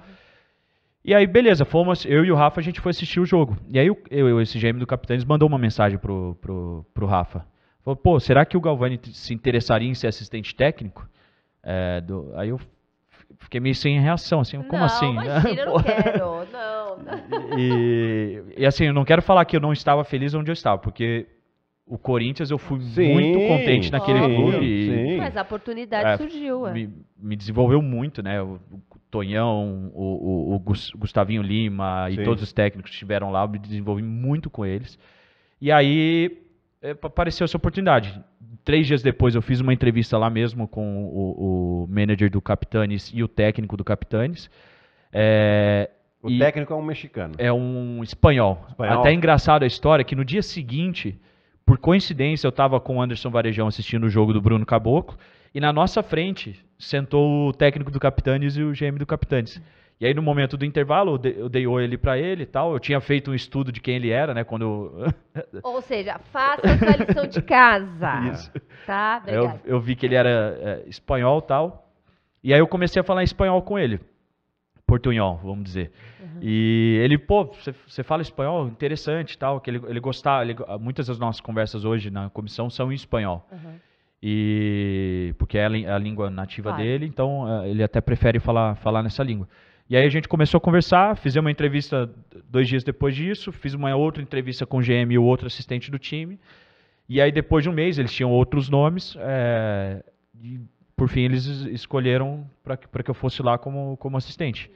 E aí, beleza, fomos, eu e o Rafa, a gente foi assistir o jogo. E aí, eu, eu esse gêmeo do Capitães mandou uma mensagem pro, pro, pro Rafa. Falou, pô, será que o Galvani se interessaria em ser assistente técnico? É, do, aí eu fiquei meio sem reação, assim, como assim? Imagina, eu não quero, não. não. E, e, assim, eu não quero falar que eu não estava feliz onde eu estava, porque o Corinthians eu fui sim, muito contente naquele sim, clube. Sim. E, Mas a oportunidade é, surgiu. É. Me, me, desenvolveu muito, né? Eu Tonhão, o, o, o Gustavinho Lima Sim. e todos os técnicos que estiveram lá, eu me desenvolvi muito com eles. E aí é, apareceu essa oportunidade. Três dias depois eu fiz uma entrevista lá mesmo com o, o manager do Capitanes e o técnico do Capitanes. É, o técnico é um mexicano. É um espanhol. espanhol. Até é engraçado a história que no dia seguinte, por coincidência, eu estava com o Anderson Varejão assistindo o jogo do Bruno Caboclo e na nossa frente sentou o técnico do Capitanes e o GM do Capitanes. E aí no momento do intervalo, eu dei, eu oi ali para ele e tal. Eu tinha feito um estudo de quem ele era, né, quando eu... Ou seja, faça a sua lição de casa. Isso. Tá? Eu, eu vi que ele era é, espanhol e tal. E aí eu comecei a falar espanhol com ele. Portunhol, vamos dizer. Uhum. E ele, pô, você fala espanhol? Interessante tal. Que ele, ele gostava, ele, muitas das nossas conversas hoje na comissão são em espanhol. Uhum e porque é a língua nativa claro. dele, então é, ele até prefere falar, falar nessa língua. E aí a gente começou a conversar, fizemos uma entrevista dois dias depois disso, fiz uma outra entrevista com o GM e o outro assistente do time, e aí depois de um mês eles tinham outros nomes, é, e por fim eles escolheram para que, que eu fosse lá como, como assistente.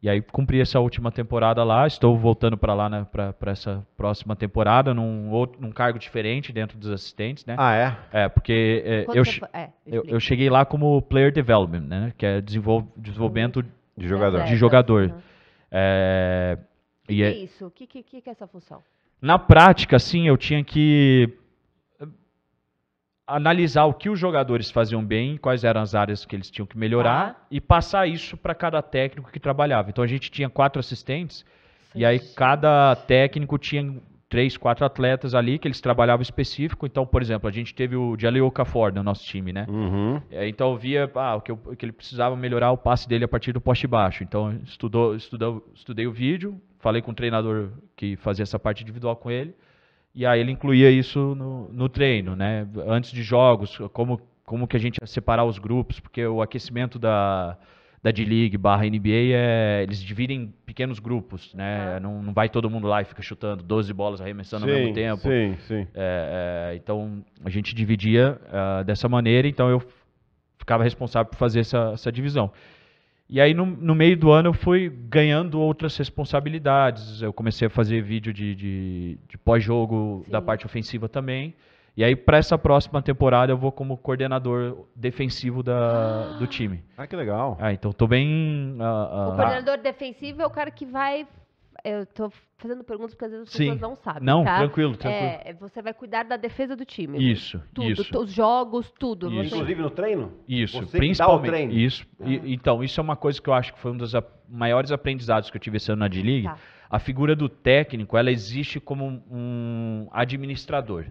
E aí cumpri essa última temporada lá, estou voltando para lá né, para essa próxima temporada num outro num cargo diferente dentro dos assistentes, né? Ah é. É porque é, eu, é, eu, eu cheguei lá como player development, né? Que é desenvol, desenvolvimento de jogador. De jogador. Uhum. É, que é que é isso. O que, que, que é essa função? Na prática, sim, eu tinha que analisar o que os jogadores faziam bem, quais eram as áreas que eles tinham que melhorar ah. e passar isso para cada técnico que trabalhava. Então a gente tinha quatro assistentes Sim. e aí cada técnico tinha três, quatro atletas ali que eles trabalhavam específico. Então, por exemplo, a gente teve o Jaleo Ford no nosso time, né? Uhum. É, então eu via ah, o, que, eu, o que ele precisava melhorar o passe dele a partir do poste baixo. Então estudou, estudou, estudei o vídeo, falei com o treinador que fazia essa parte individual com ele. E aí ele incluía isso no, no treino, né? Antes de jogos, como, como que a gente ia separar os grupos, porque o aquecimento da, da D-League barra NBA, é, eles dividem em pequenos grupos, né? Ah. Não, não vai todo mundo lá e fica chutando 12 bolas arremessando sim, ao mesmo tempo. Sim, sim. É, é, então, a gente dividia uh, dessa maneira, então eu ficava responsável por fazer essa, essa divisão. E aí, no, no, meio do ano, eu fui ganhando outras responsabilidades. Eu comecei a fazer vídeo de, de, de pós-jogo da parte ofensiva também. E aí, para essa próxima temporada, eu vou como coordenador defensivo da, do ah. time. Ah, que legal. Ah, então, estou bem. Uh, uh, o coordenador defensivo é o cara que vai eu tô fazendo perguntas porque às vezes as Sim. pessoas não sabem. Não, tá? tranquilo, tranquilo. É, você vai cuidar da defesa do time. Isso, tudo, isso. Os jogos, tudo. Isso. Você... Inclusive no treino? Isso, você principalmente. treino. Isso. Ah. E, então, isso é uma coisa que eu acho que foi um dos maiores aprendizados que eu tive esse ano na D-League. Tá. A figura do técnico, ela existe como um administrador.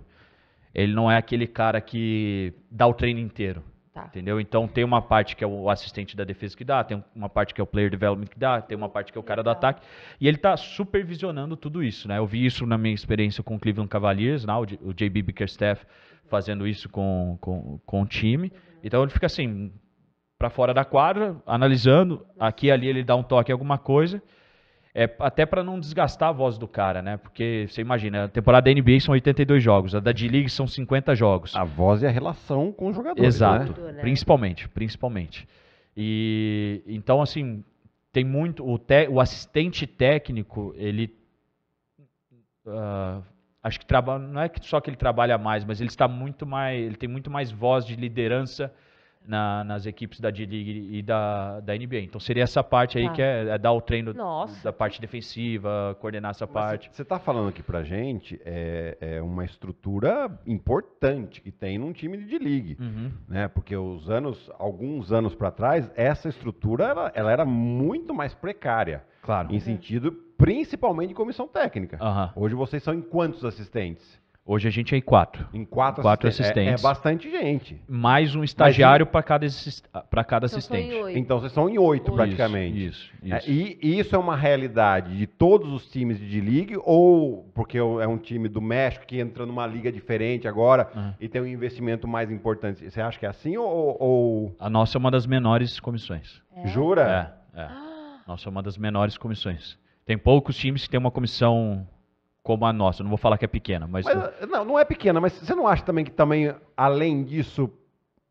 Ele não é aquele cara que dá o treino inteiro. Tá. Entendeu? Então tem uma parte que é o assistente da defesa que dá, tem uma parte que é o player development que dá, tem uma parte que é o cara do ataque. E ele está supervisionando tudo isso, né? Eu vi isso na minha experiência com o Cleveland Cavaliers, né? o JB Bickerstaff fazendo isso com, com, com o time. Então ele fica assim, para fora da quadra, analisando, aqui e ali ele dá um toque em alguma coisa é, até para não desgastar a voz do cara, né? Porque você imagina, a temporada da NBA são 82 jogos, a da D-League são 50 jogos. A voz e a relação com o jogador, né? Exato, né? principalmente, principalmente. E então assim, tem muito o, te, o assistente técnico, ele uh, acho que trabalha, não é que só que ele trabalha mais, mas ele está muito mais, ele tem muito mais voz de liderança na, nas equipes da D-League e da, da NBA. Então seria essa parte aí tá. que é, é, dar o treino Nossa. da parte defensiva, coordenar essa Mas parte. Você está falando aqui para gente é, é, uma estrutura importante que tem num time de D-League, uhum. né? Porque os anos, alguns anos para trás, essa estrutura ela, ela, era muito mais precária. Claro. Em sentido, principalmente de comissão técnica. Uhum. Hoje vocês são em quantos assistentes? Hoje a gente é em quatro. Em quatro, quatro assistentes. assistentes. É, é, bastante gente. Mais um estagiário para cada, pra cada então assistente. Então vocês são em oito, praticamente. Isso, é, isso, isso. É, e isso é uma realidade de todos os times de D-League ou porque é um time do México que entra numa liga diferente agora uhum. e tem um investimento mais importante? Você acha que é assim ou, ou... A nossa é uma das menores comissões. É. Jura? É, é. Ah. Nossa é uma das menores comissões. Tem poucos times que tem uma comissão como a nossa. não vou falar que é pequena, mas. mas eh, não, não é pequena, mas você não acha também que também, além disso,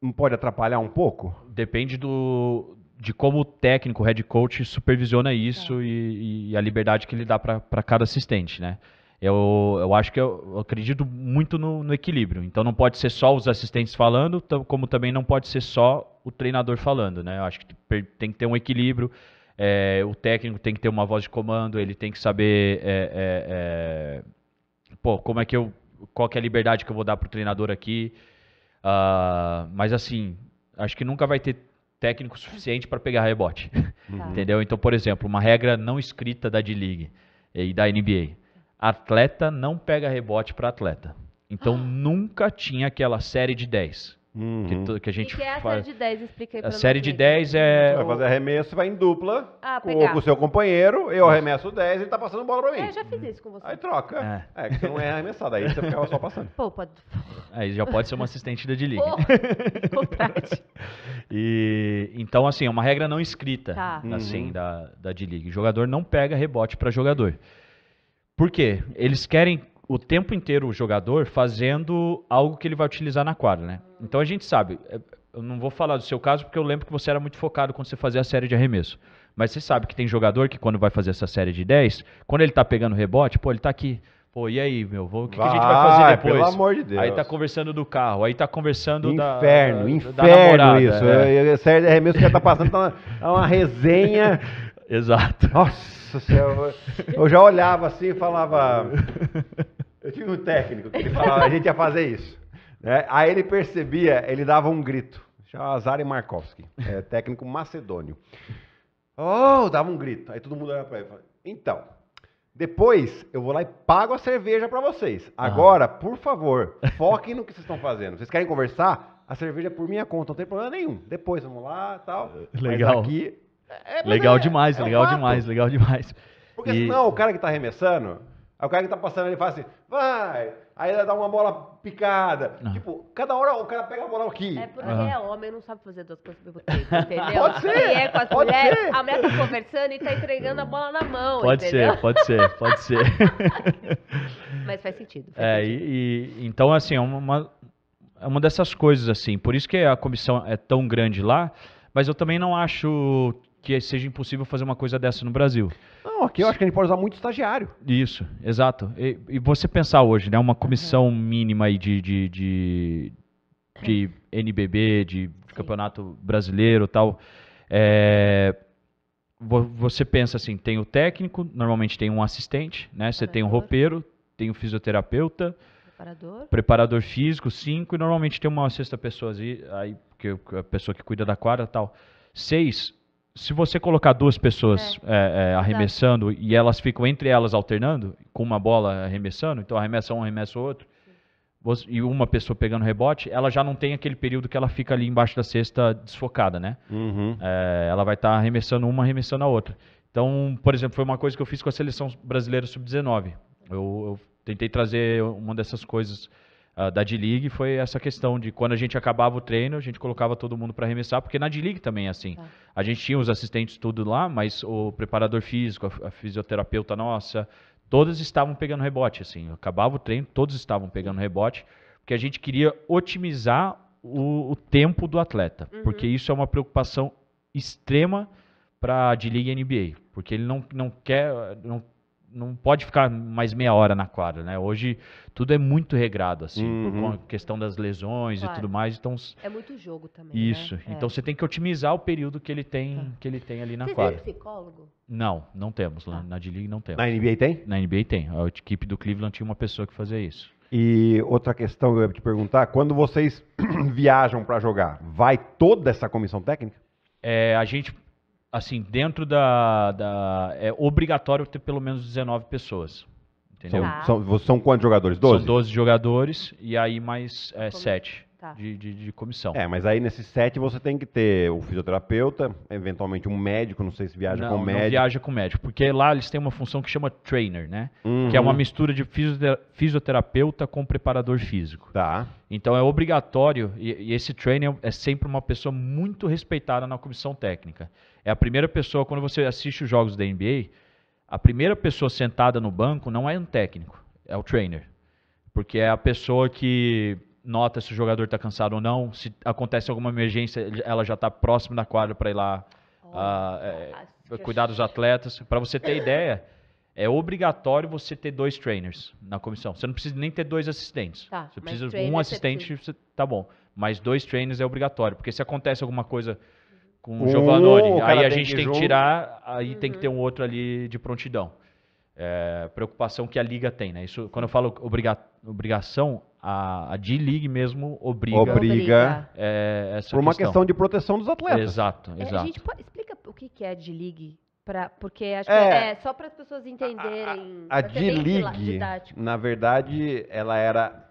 não pode atrapalhar um pouco? Depende do, de como o técnico, o head coach, supervisiona isso é. e, e, a liberdade que ele dá para cada assistente, né? Eu, eu acho que eu, eu acredito muito no, no, equilíbrio. Então não pode ser só os assistentes falando, como também não pode ser só o treinador falando, né? Eu acho que tem que ter um equilíbrio. É, o técnico tem que ter uma voz de comando, ele tem que saber é, é, é pô, como é que eu. qual que é a liberdade que eu vou dar para o treinador aqui. Uh, mas assim, acho que nunca vai ter técnico suficiente para pegar rebote. Uhum. Entendeu? Então, por exemplo, uma regra não escrita da D-League e da NBA. Atleta não pega rebote para atleta. Então ah. nunca tinha aquela série de 10. Uhum. Que, que, a gente que é a faz... série de 10? Explica aí pra A série de 10 é. Você é vai fazer arremesso, você vai em dupla ah, com, com o seu companheiro, eu arremesso 10 e ele tá passando bola pra mim. É, eu já fiz isso com você. Aí troca. É, é que você não é arremessado, aí você ficava só passando. Pô, pode. Aí já pode ser uma assistente da D-League. e Então, assim, é uma regra não escrita tá. assim, uhum. da, da D-League. O jogador não pega rebote pra jogador. Por quê? Eles querem o tempo inteiro o jogador fazendo algo que ele vai utilizar na quadra, né? Então a gente sabe, é, eu não vou falar do seu caso porque eu lembro que você era muito focado quando você fazia a série de arremesso. Mas você sabe que tem jogador que quando vai fazer essa série de 10, quando ele tá pegando rebote, pô, ele tá aqui. Pô, e aí, meu? O que, que, a gente vai fazer depois? Pelo amor de Deus. Aí tá conversando do carro, aí tá conversando inferno, da. Inferno, inferno isso. É. é. A série de arremesso que tá passando tá uma, tá uma resenha. Exato. Nossa, eu já olhava assim e falava. Eu tive um técnico que ele falava, a gente ia fazer isso. Né? Aí ele percebia, ele dava um grito. Chama Zari Markovski, é, técnico macedônio. Oh, dava um grito. Aí todo mundo olhava pra ele e falava, então, depois eu vou lá e pago a cerveja para vocês. Agora, ah. por favor, foquem no que vocês estão fazendo. Vocês querem conversar? A cerveja é por minha conta, não tem problema nenhum. Depois vamos lá tal. Legal. Mas aqui. É, mas legal é, demais, é legal um demais, legal demais. Porque e... senão o cara que tá arremessando, Aí o cara que tá passando ele fala assim, vai! Aí ela dá uma bola picada. Tipo, cada hora o cara pega a bola aqui. É porque uhum. é homem, não sabe fazer duas coisas ao mesmo tempo, entendeu? Pode ser! E é com as pode mulheres, ser. a mulher tá conversando e tá entregando a bola na mão, Pode entendeu? ser, pode ser, pode ser. Mas faz sentido. Faz é, sentido. E, e, então, assim, é uma, é uma dessas coisas, assim. Por isso que a comissão é tão grande lá, mas eu também não acho que seja impossível fazer uma coisa dessa no Brasil. Não, aqui eu acho que a gente pode usar muito estagiário. Isso, exato. E, e você pensar hoje, né, uma comissão uhum. mínima aí de, de, de, de NBB, de, campeonato brasileiro tal, é, você pensa assim, tem o técnico, normalmente tem um assistente, né, você tem um roupeiro, tem um fisioterapeuta, Preparador. Preparador físico, cinco, e normalmente tem uma sexta pessoa aí, aí que, é a pessoa que cuida da quadra tal. Seis, se você colocar duas pessoas é. É, é, arremessando Exato. e elas ficam entre elas alternando, com uma bola arremessando, então arremessa um, arremessa o outro, você, e uma pessoa pegando rebote, ela já não tem aquele período que ela fica ali embaixo da cesta desfocada, né? Uhum. É, ela vai estar tá arremessando uma, arremessando a outra. Então, por exemplo, foi uma coisa que eu fiz com a seleção brasileira sub-19. Eu, eu, tentei trazer uma dessas coisas uh, da D-League foi essa questão de quando a gente acabava o treino, a gente colocava todo mundo para arremessar, porque na D-League também é assim. Tá. A gente tinha os assistentes tudo lá, mas o preparador físico, a, a fisioterapeuta nossa, todas estavam pegando rebote, assim. Acabava o treino, todos estavam pegando rebote, porque a gente queria otimizar o, o tempo do atleta, uhum. porque isso é uma preocupação extrema para a D-League NBA, porque ele não, não quer, não não pode ficar mais meia hora na quadra, né? Hoje tudo é muito regrado, assim, uhum. por questão das lesões claro. e tudo mais. Então, é muito jogo também. Né? Isso. Né? Então é. você tem que otimizar o período que ele tem, tá. que ele tem ali na Vocês quadra. Tem psicólogo? Não, não temos. Ah. Na D-League não temos. Na NBA tem? Na NBA tem. A equipe do Cleveland tinha uma pessoa que fazia isso. E outra questão que eu ia te perguntar: quando vocês viajam para jogar, vai toda essa comissão técnica? É, a gente assim, dentro da, da. É obrigatório ter pelo menos 19 pessoas. Entendeu? São, são, são quantos jogadores? 12? São 12 jogadores e aí mais é, 7. Tá. de, de, de, comissão. É, mas aí nesse set você tem que ter o fisioterapeuta, eventualmente um médico, não sei se viaja não, com médico. Não viaja com médico, porque lá eles têm uma função que chama trainer, né? Uhum. Que é uma uhum. mistura de fisioterapeuta com preparador físico. Tá. Então é obrigatório, e, e esse trainer é sempre uma pessoa muito respeitada na comissão técnica. É a primeira pessoa, quando você assiste os jogos da NBA, a primeira pessoa sentada no banco não é um técnico, é o trainer. Porque é a pessoa que nota se o jogador está cansado ou não. Se acontece alguma emergência, ela já está próxima da quadra para ir lá oh, uh, é, cuidar dos atletas. Para você ter ideia, é obrigatório você ter dois trainers na comissão. Você não precisa nem ter dois assistentes. Tá, você precisa de um assistente, você tá bom. Mas dois trainers é obrigatório, porque se acontece alguma coisa com o Giovannone, aí a gente tem que tirar, aí uhum. tem que ter uhum. um outro ali de prontidão é, preocupação que a liga tem, né? Isso, quando eu falo obriga, obrigação, a, a D-League mesmo obriga, obriga. É, essa por uma questão. questão de proteção dos atletas. Exato, é, exato. a gente pode, explica o que é a D-League porque acho é, que é, é só para as pessoas entenderem. A, a D-League, na verdade, ela era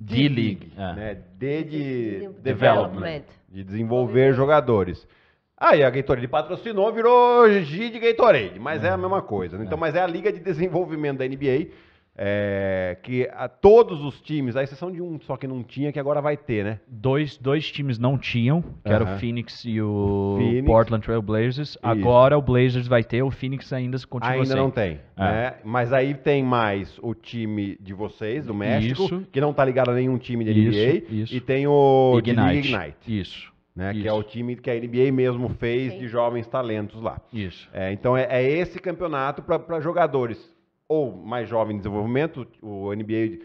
D-League. Né? D é. de, de Development. De desenvolver jogadores. Aí a Gatorade patrocinou, virou G de Gatorade, mas é, é a hum, mesma coisa. Né? É. Então, mas é a liga de desenvolvimento da NBA é, que a, todos os times, a exceção de um só que não tinha, que agora vai ter, né? Dois, dois times não tinham, que uhum. era o Phoenix e o Phoenix. Portland Trail Blazers. Isso. Agora o Blazers vai ter, o Phoenix ainda continua Ainda não tem, é. né? Mas aí tem mais o time de vocês, do México, isso. que não tá ligado a nenhum time da NBA, isso, isso. e tem o Ignite. Ignite. Isso né? Isso. Que é o time que a NBA mesmo fez Sim. de jovens talentos lá. Isso. É, então é, é, esse campeonato para jogadores ou mais jovens em desenvolvimento, o NBA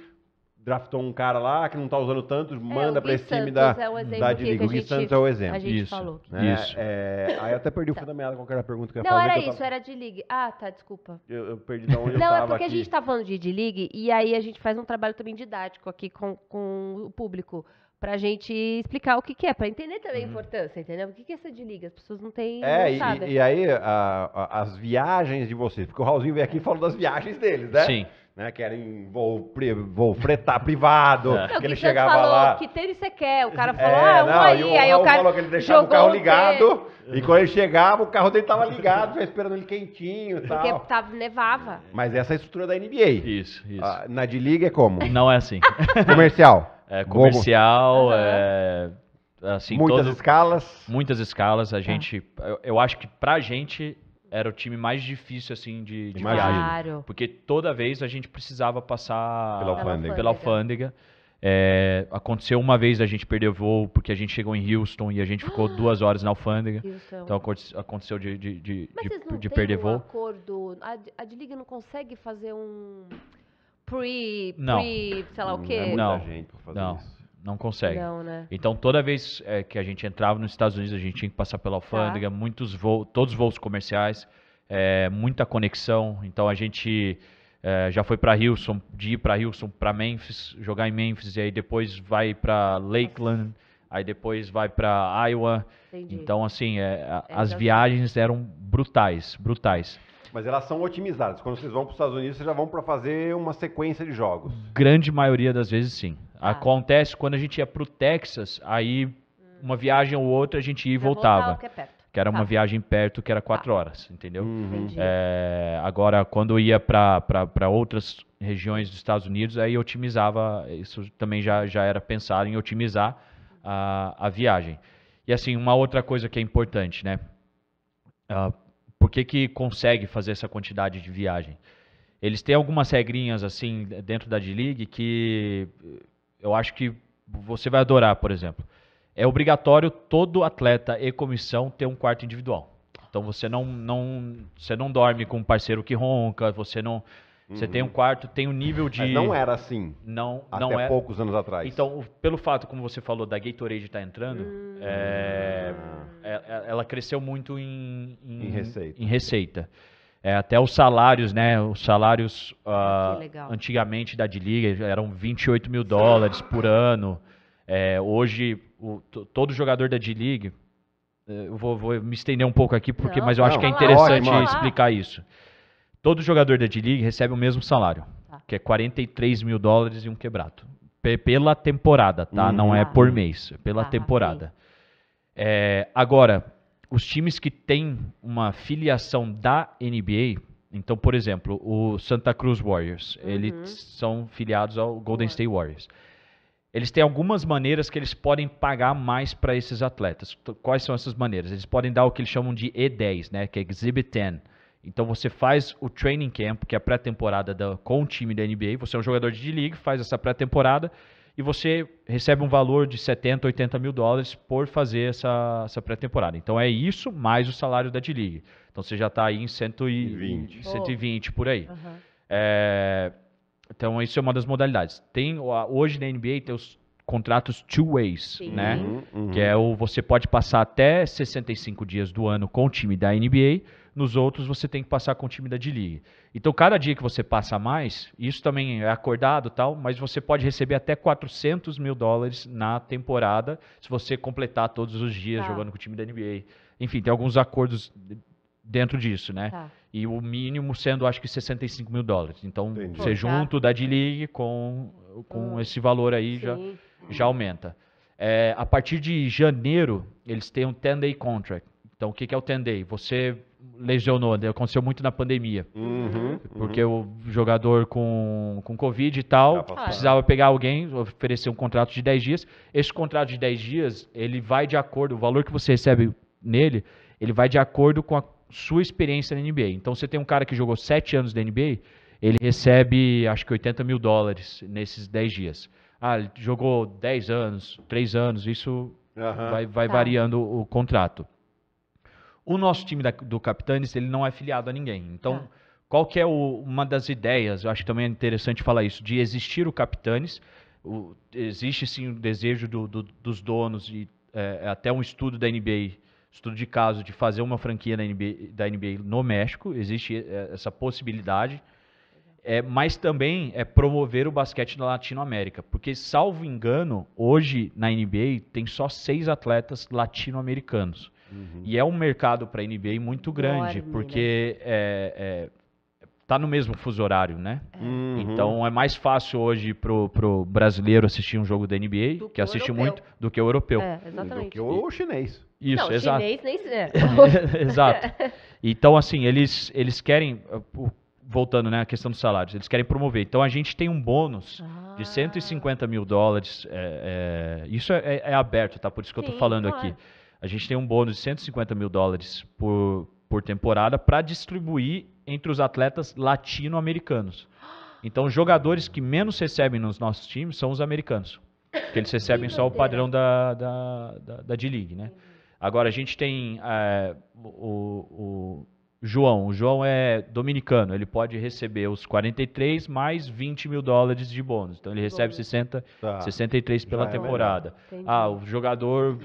draftou um cara lá que não está usando tanto, é, manda para esse time da, é o da de liga. O Gui Santos é o exemplo. A gente isso, falou. Né? Isso. É, aí eu até perdi o fio tá. da meada com aquela pergunta que eu ia Não, fazer, era isso, tava... era de League. Ah, tá, desculpa. Eu, eu perdi da onde eu Não, é porque aqui. a gente está falando de de liga e aí a gente faz um trabalho também didático aqui com, com o público para a gente explicar o que, que é, para entender também uhum. a importância, entendeu? O que, que é essa de liga? As pessoas não têm. É, e, e, aí a, a, as viagens de vocês, porque o Raulzinho veio aqui e falou das viagens deles, né? Sim. Né, querem vou, vou fretar privado, é. que, ele chegava falou, lá. Que tênis você quer? O cara é, falou, é, ah, um não, aí. O, aí o, o cara falou que ele deixava o carro ligado e quando ele chegava, o carro dele estava ligado, já esperando ele quentinho e tal. Porque tava, nevava. Mas essa é a estrutura da NBA. Isso, isso. Ah, na de liga é como? Não é assim. Comercial é, comercial, é, assim, muitas todo, escalas. Muitas escalas. A tá. gente, eu, eu, acho que pra gente era o time mais difícil assim de, de viagem, claro. porque toda vez a gente precisava passar pela alfândega. Pela alfândega. É, aconteceu uma vez a gente perder voo porque a gente chegou em Houston e a gente ficou ah, duas horas na alfândega. Houston. Então aconteceu de, de, de, Mas de, vocês não de perder um voo. acordo. A, a Liga não consegue fazer um pre, não. pre, sei lá o quê? É não, não, não, não consegue. Não, né? Então toda vez é, que a gente entrava nos Estados Unidos, a gente tinha que passar pela tá. alfândega, tá. muitos voos, todos os voos comerciais, é, muita conexão. Então a gente é, já foi para Houston, de ir para Houston, para Memphis, jogar em Memphis, e aí depois vai para Lakeland. Nossa aí depois vai para Iowa. Entendi. Então, assim, é, é, as então viagens eram brutais, brutais. Mas elas são otimizadas. Quando vocês vão para os Estados Unidos, vocês já vão para fazer uma sequência de jogos. Grande maioria das vezes, sim. Ah. Acontece quando a gente ia para o Texas, aí hum. uma viagem ou outra a gente ia e voltava. Voltar, que, é perto. que era tá. uma viagem perto, que era quatro tá. horas, entendeu? Uhum. É, agora, quando ia para outras regiões dos Estados Unidos, aí otimizava, isso também já, já era pensado em otimizar a, a viagem. E assim, uma outra coisa que é importante, né? Uh, por que, que consegue fazer essa quantidade de viagem? Eles têm algumas regrinhas assim dentro da D-League que eu acho que você vai adorar, por exemplo. É obrigatório todo atleta e comissão ter um quarto individual. Então você não, não, você não dorme com um parceiro que ronca, você não, você uhum. tem um uhum. quarto, tem um nível de. Mas não era assim. Não, até não era. É poucos anos atrás. Então, pelo fato, como você falou, da Gatorade estar tá entrando, hum. É, ah. é, é... ela cresceu muito em, em, em receita. Em receita. É, até os salários, né? Os salários ah, ah, antigamente da D-Liga eram 28 mil dólares por ano. hoje, o, todo jogador da D-League, eu vou, vou, me estender um pouco aqui, porque, não, mas eu não, acho que é interessante explicar isso. Todo jogador da D-League recebe o mesmo salário, tá. que é 43 mil dólares e um quebrado. P pela temporada, tá? Hum. Não é tá. por mês, é pela ah, temporada. É, agora, os times que têm uma filiação da NBA, então, por exemplo, o Santa Cruz Warriors, uhum. eles são filiados ao Golden State Warriors. Eles têm algumas maneiras que eles podem pagar mais para esses atletas. Quais são essas maneiras? Eles podem dar o que eles chamam de E10, né, que é Exhibit 10 então você faz o training camp, que é a pré-temporada com o time da NBA. Você é um jogador de D-League, faz essa pré-temporada e você recebe um valor de 70, 80 mil dólares por fazer essa, essa pré-temporada. Então é isso mais o salário da D-League. Então você já está aí em 120, 120 por aí. Uhum. É, então isso é uma das modalidades. Tem hoje na NBA tem os contratos two ways, Sim. né? Uhum, uhum. Que é o você pode passar até 65 dias do ano com o time da NBA nos outros você tem que passar com o time da D-League. Então, cada dia que você passa mais, isso também é acordado tal, mas você pode receber até 400 mil dólares na temporada se você completar todos os dias tá. jogando com o time da NBA. Enfim, tem alguns acordos dentro disso, né? Tá. E o mínimo sendo, acho que, 65 mil dólares. Então, Entendi. você Pô, tá. junto tá. da D-League com, com hum, esse valor aí já, já aumenta. É, a partir de janeiro, eles têm um 10-day contract. Então, o que, que é o 10-day? Você lesionou, né? aconteceu muito na pandemia. Uhum, porque uhum. o jogador com, com Covid e tal, precisava pegar alguém, oferecer um contrato de 10 dias. Esse contrato de 10 dias, ele vai de acordo, o valor que você recebe nele, ele vai de acordo com a sua experiência na NBA. Então você tem um cara que jogou 7 anos na NBA, ele recebe acho que 80 mil dólares nesses 10 dias. Ah, ele jogou 10 anos, 3 anos, isso uhum. vai, vai tá. variando o contrato. O nosso time da, do Capitanes, ele não é filiado a ninguém. Então, ah. qual que é o, uma das ideias, eu acho que também é interessante falar isso, de existir o Capitanes, o, existe sim o desejo do, do, dos donos e é, é, até um estudo da NBA, estudo de caso, de fazer uma franquia da NBA, da NBA no México, existe é, essa possibilidade, é, mas também é promover o basquete na Latinoamérica, porque, salvo engano, hoje na NBA tem só seis atletas latino-americanos. Uhum. E é um mercado para a NBA muito grande, porque né? é, é, tá no mesmo fuso horário, né? É. Uhum. Então é mais fácil hoje pro, pro brasileiro assistir um jogo da NBA, do que, que assiste muito, do que o europeu. É, exatamente. Do que o chinês. Isso, Não, exato. chinês nem... exato. Então, assim, eles, eles querem voltando né, à questão dos salários, eles querem promover. Então a gente tem um bônus ah. de 150 mil dólares. É, é, isso é, é, é aberto, tá? Por isso que Sim, eu estou falando aqui a gente tem um bônus de 150 mil dólares por, por temporada para distribuir entre os atletas latino-americanos. Então, os jogadores que menos recebem nos nossos times são os americanos. Porque eles recebem só o padrão da, da, da, da D-League, né? Agora, a gente tem é, o, o João. O João é dominicano. Ele pode receber os 43 mais 20 mil dólares de bônus. Então, ele recebe 60, tá. 63 pela Já é temporada. É ah, o jogador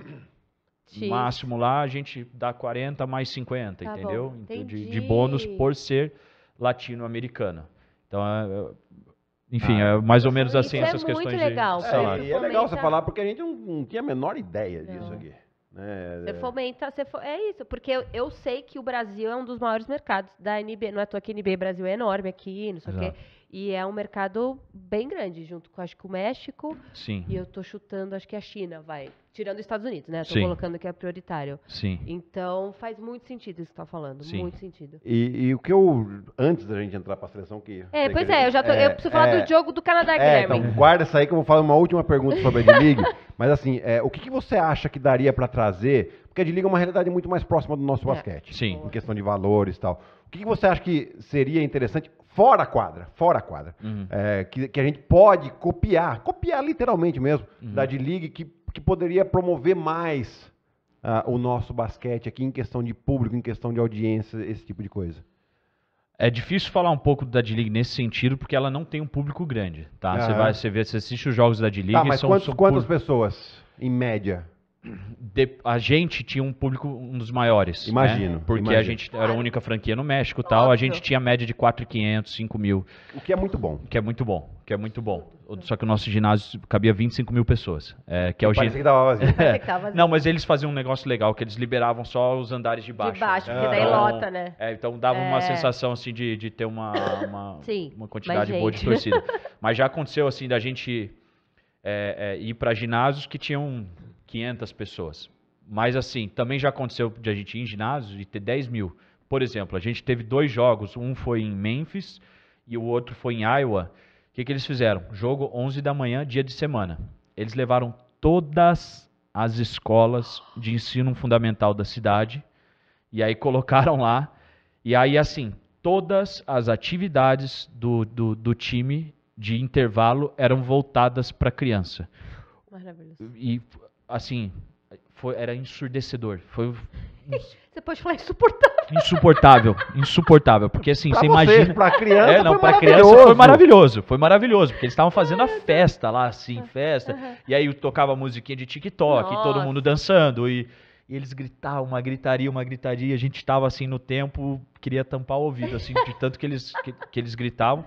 máximo lá, a gente dá 40 mais 50, tá entendeu? Bom, então, de, de, bônus por ser latino-americana. Então, é, é, enfim, ah, é mais ou menos assim é essas é questões legal, de salário. É, e é legal você falar, porque a gente não, não tinha a menor ideia não. disso aqui. É, você fomenta, você é isso, porque eu, eu, sei que o Brasil é um dos maiores mercados da NB, não é à toa que a NB Brasil é enorme aqui, não sei o quê. E é um mercado bem grande, junto com acho que o México. Sim. E eu estou chutando, acho que a China vai. Tirando os Estados Unidos, né? Estou colocando que é prioritário. Sim. Então faz muito sentido isso que está falando. Sim. Muito sentido. E, e, o que eu. Antes da gente entrar para a seleção, que. É, pois que é, eu já tô, é, eu preciso falar é. do jogo do Canadá, é, Guilherme. Então, guarda isso aí que eu vou falar uma última pergunta sobre a D-League. Mas assim, é, o que, que você acha que daria para trazer? Porque a D-League é uma realidade muito mais próxima do nosso é. basquete. Sim. Em questão de valores e tal. O que, que você acha que seria interessante fora a quadra, fora a quadra, uhum. é, que, que a gente pode copiar, copiar literalmente mesmo, uhum. da D-League, que, que poderia promover mais uh, o nosso basquete aqui em questão de público, em questão de audiência, esse tipo de coisa. É difícil falar um pouco da D-League nesse sentido, porque ela não tem um público grande, tá? Você vai, você vê, você assiste os jogos da D-League... Tá, mas quantos, quantas pessoas, em média? de, a gente tinha um público um dos maiores. Né? Imagino. Né? Porque imagino. a gente era a única franquia no México Nossa. tal. A gente tinha média de 4,500, 5 mil. O que é muito bom. O que é muito bom. que é muito bom. É só que o nosso ginásio cabia 25 mil pessoas. É, que é o Parece que tava vazio. Não, mas eles faziam um negócio legal, que eles liberavam só os andares de baixo. De baixo, porque ah. daí então, lota, né? É, então dava é. uma sensação assim de, de ter uma, uma, Sim, uma quantidade boa de torcida. mas já aconteceu assim da gente é, é, ir para ginásios que tinham 500 pessoas. Mas assim, também já aconteceu de a gente ir em ginásio e ter 10 mil. Por exemplo, a gente teve dois jogos, um foi em Memphis e o outro foi em Iowa. O que, que eles fizeram? Jogo 11 da manhã, dia de semana. Eles levaram todas as escolas de ensino fundamental da cidade e aí colocaram lá. E aí, assim, todas as atividades do, do, do time de intervalo eram voltadas para a criança. Maravilhoso. E assim, foi, era ensurdecedor. Foi. Você pode falar insuportável. Insuportável, insuportável, porque assim, pra você vocês, imagina. para criança, é, não, para pra criança foi maravilhoso, foi maravilhoso, porque eles estavam fazendo a festa lá, assim, festa, uhum. e aí tocava musiquinha de TikTok, Nossa. e todo mundo dançando, e, e, eles gritavam, uma gritaria, uma gritaria, a gente tava assim no tempo, queria tampar o ouvido, assim, de tanto que eles, que, que eles gritavam,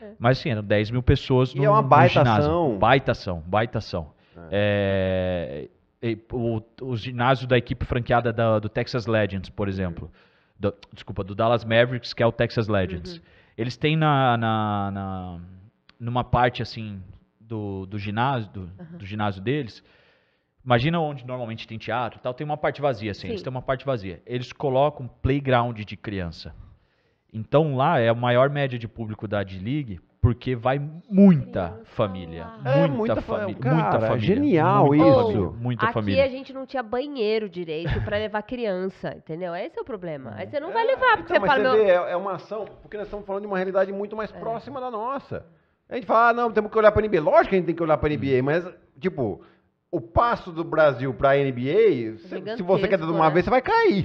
é. mas assim, eram 10 mil pessoas no, e é uma baita no ginásio. Ação. Baita ação, baita ação. É. É, o, o, ginásio da equipe franqueada do Texas Legends, por exemplo. Do, desculpa, do Dallas Mavericks, que é o Texas Legends. Uhum. Eles têm na, na, na, numa parte assim do, do ginásio do, uhum. do, ginásio deles. Imagina onde normalmente tem teatro, tal, tem uma parte vazia assim, Sim. eles têm uma parte vazia. Eles colocam playground de criança. Então lá é a maior média de público da D-League porque vai muita família. Muita, é, muita família. Cara, muita é família. Genial muita isso. Família, muita Aqui família. a gente não tinha banheiro direito para levar criança, entendeu? Esse é o problema. É. Aí você não é, vai levar, porque então, você parou. Você vê, é, é uma ação, porque nós estamos falando de uma realidade muito mais é. próxima da nossa. A gente fala, ah, não, temos que olhar para a NBA. Lógico que a gente tem que olhar para a NBA, uhum. mas, tipo, o passo do Brasil para a NBA, se, se você quer dar de uma né? vez, você vai cair.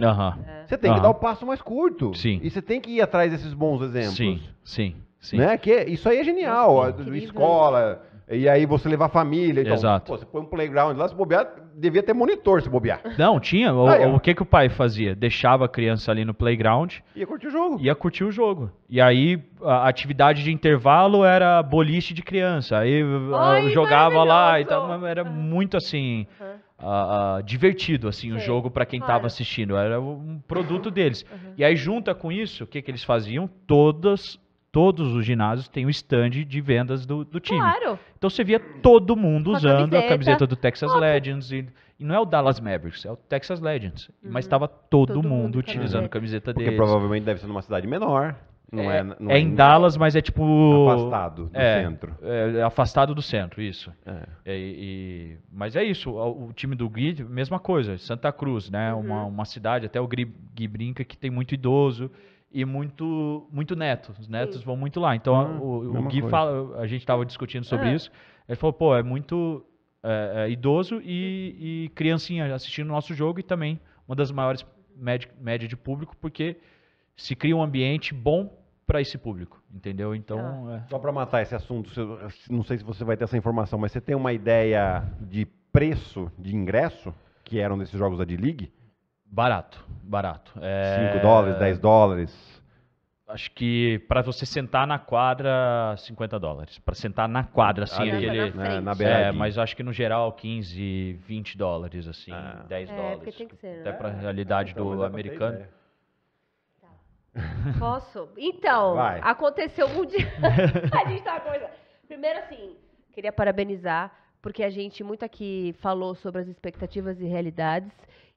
Você tem que dar o passo mais curto. Sim. E você tem que ir atrás desses bons exemplos. Sim, sim. Sim. Né? Que é, isso aí é genial. Nossa, escola, e aí você levar a família. Então, Exato. Pô, você põe um playground lá, se bobear, devia ter monitor se bobear. Não, tinha. O, aí, o, que, que o pai fazia? Deixava a criança ali no playground. Ia curtir o jogo. Ia curtir o jogo. E aí a atividade de intervalo era boliche de criança. Aí Ai, jogava lá e tal. Era muito assim. Uhum. Uh, uh, divertido assim Sim. o jogo para quem estava assistindo era um produto deles uhum. e aí junta com isso o que que eles faziam todas todos os ginásios têm o um stand de vendas do, do time. Claro. Então você via todo mundo usando camiseta. a camiseta, do Texas Óbvio. Legends. E, e, não é o Dallas Mavericks, é o Texas Legends. Uhum. Mas estava todo, todo, mundo, mundo utilizando a camiseta dele. que provavelmente deve ser numa cidade menor. Não é, é, não é, é em não, Dallas, mas é tipo. Afastado do é, centro. É, é, afastado do centro, isso. É. E, mas é isso. O, o time do Gui, mesma coisa. Santa Cruz, né? Uhum. Uma, uma cidade, até o Gui, Gui brinca que tem muito idoso e muito muito neto. Os netos Sim. vão muito lá. Então, ah, o, o Gui coisa. fala, a gente estava discutindo sobre é. isso. Ele falou, pô, é muito é, é idoso e, e, criancinha assistindo o nosso jogo e também uma das maiores média, média de público, porque se cria um ambiente bom para esse público, entendeu? Então, ah. É. só para matar esse assunto, não sei se você vai ter essa informação, mas você tem uma ideia de preço de ingresso que eram desses jogos da D-League? Barato, barato. 5 é... dólares, 10 dólares? Acho que para você sentar na quadra, 50 dólares. Para sentar na quadra, assim, Ali, aquele. Na, na é, beira é, mas acho que no geral 15, 20 dólares, assim, ah. 10 é, dólares. Tem que ser, Até né? para a realidade então, do americano. Tá. Posso? Então, Vai. aconteceu um dia. a gente tá coisa. Primeiro, assim, queria parabenizar, porque a gente muito aqui falou sobre as expectativas e realidades.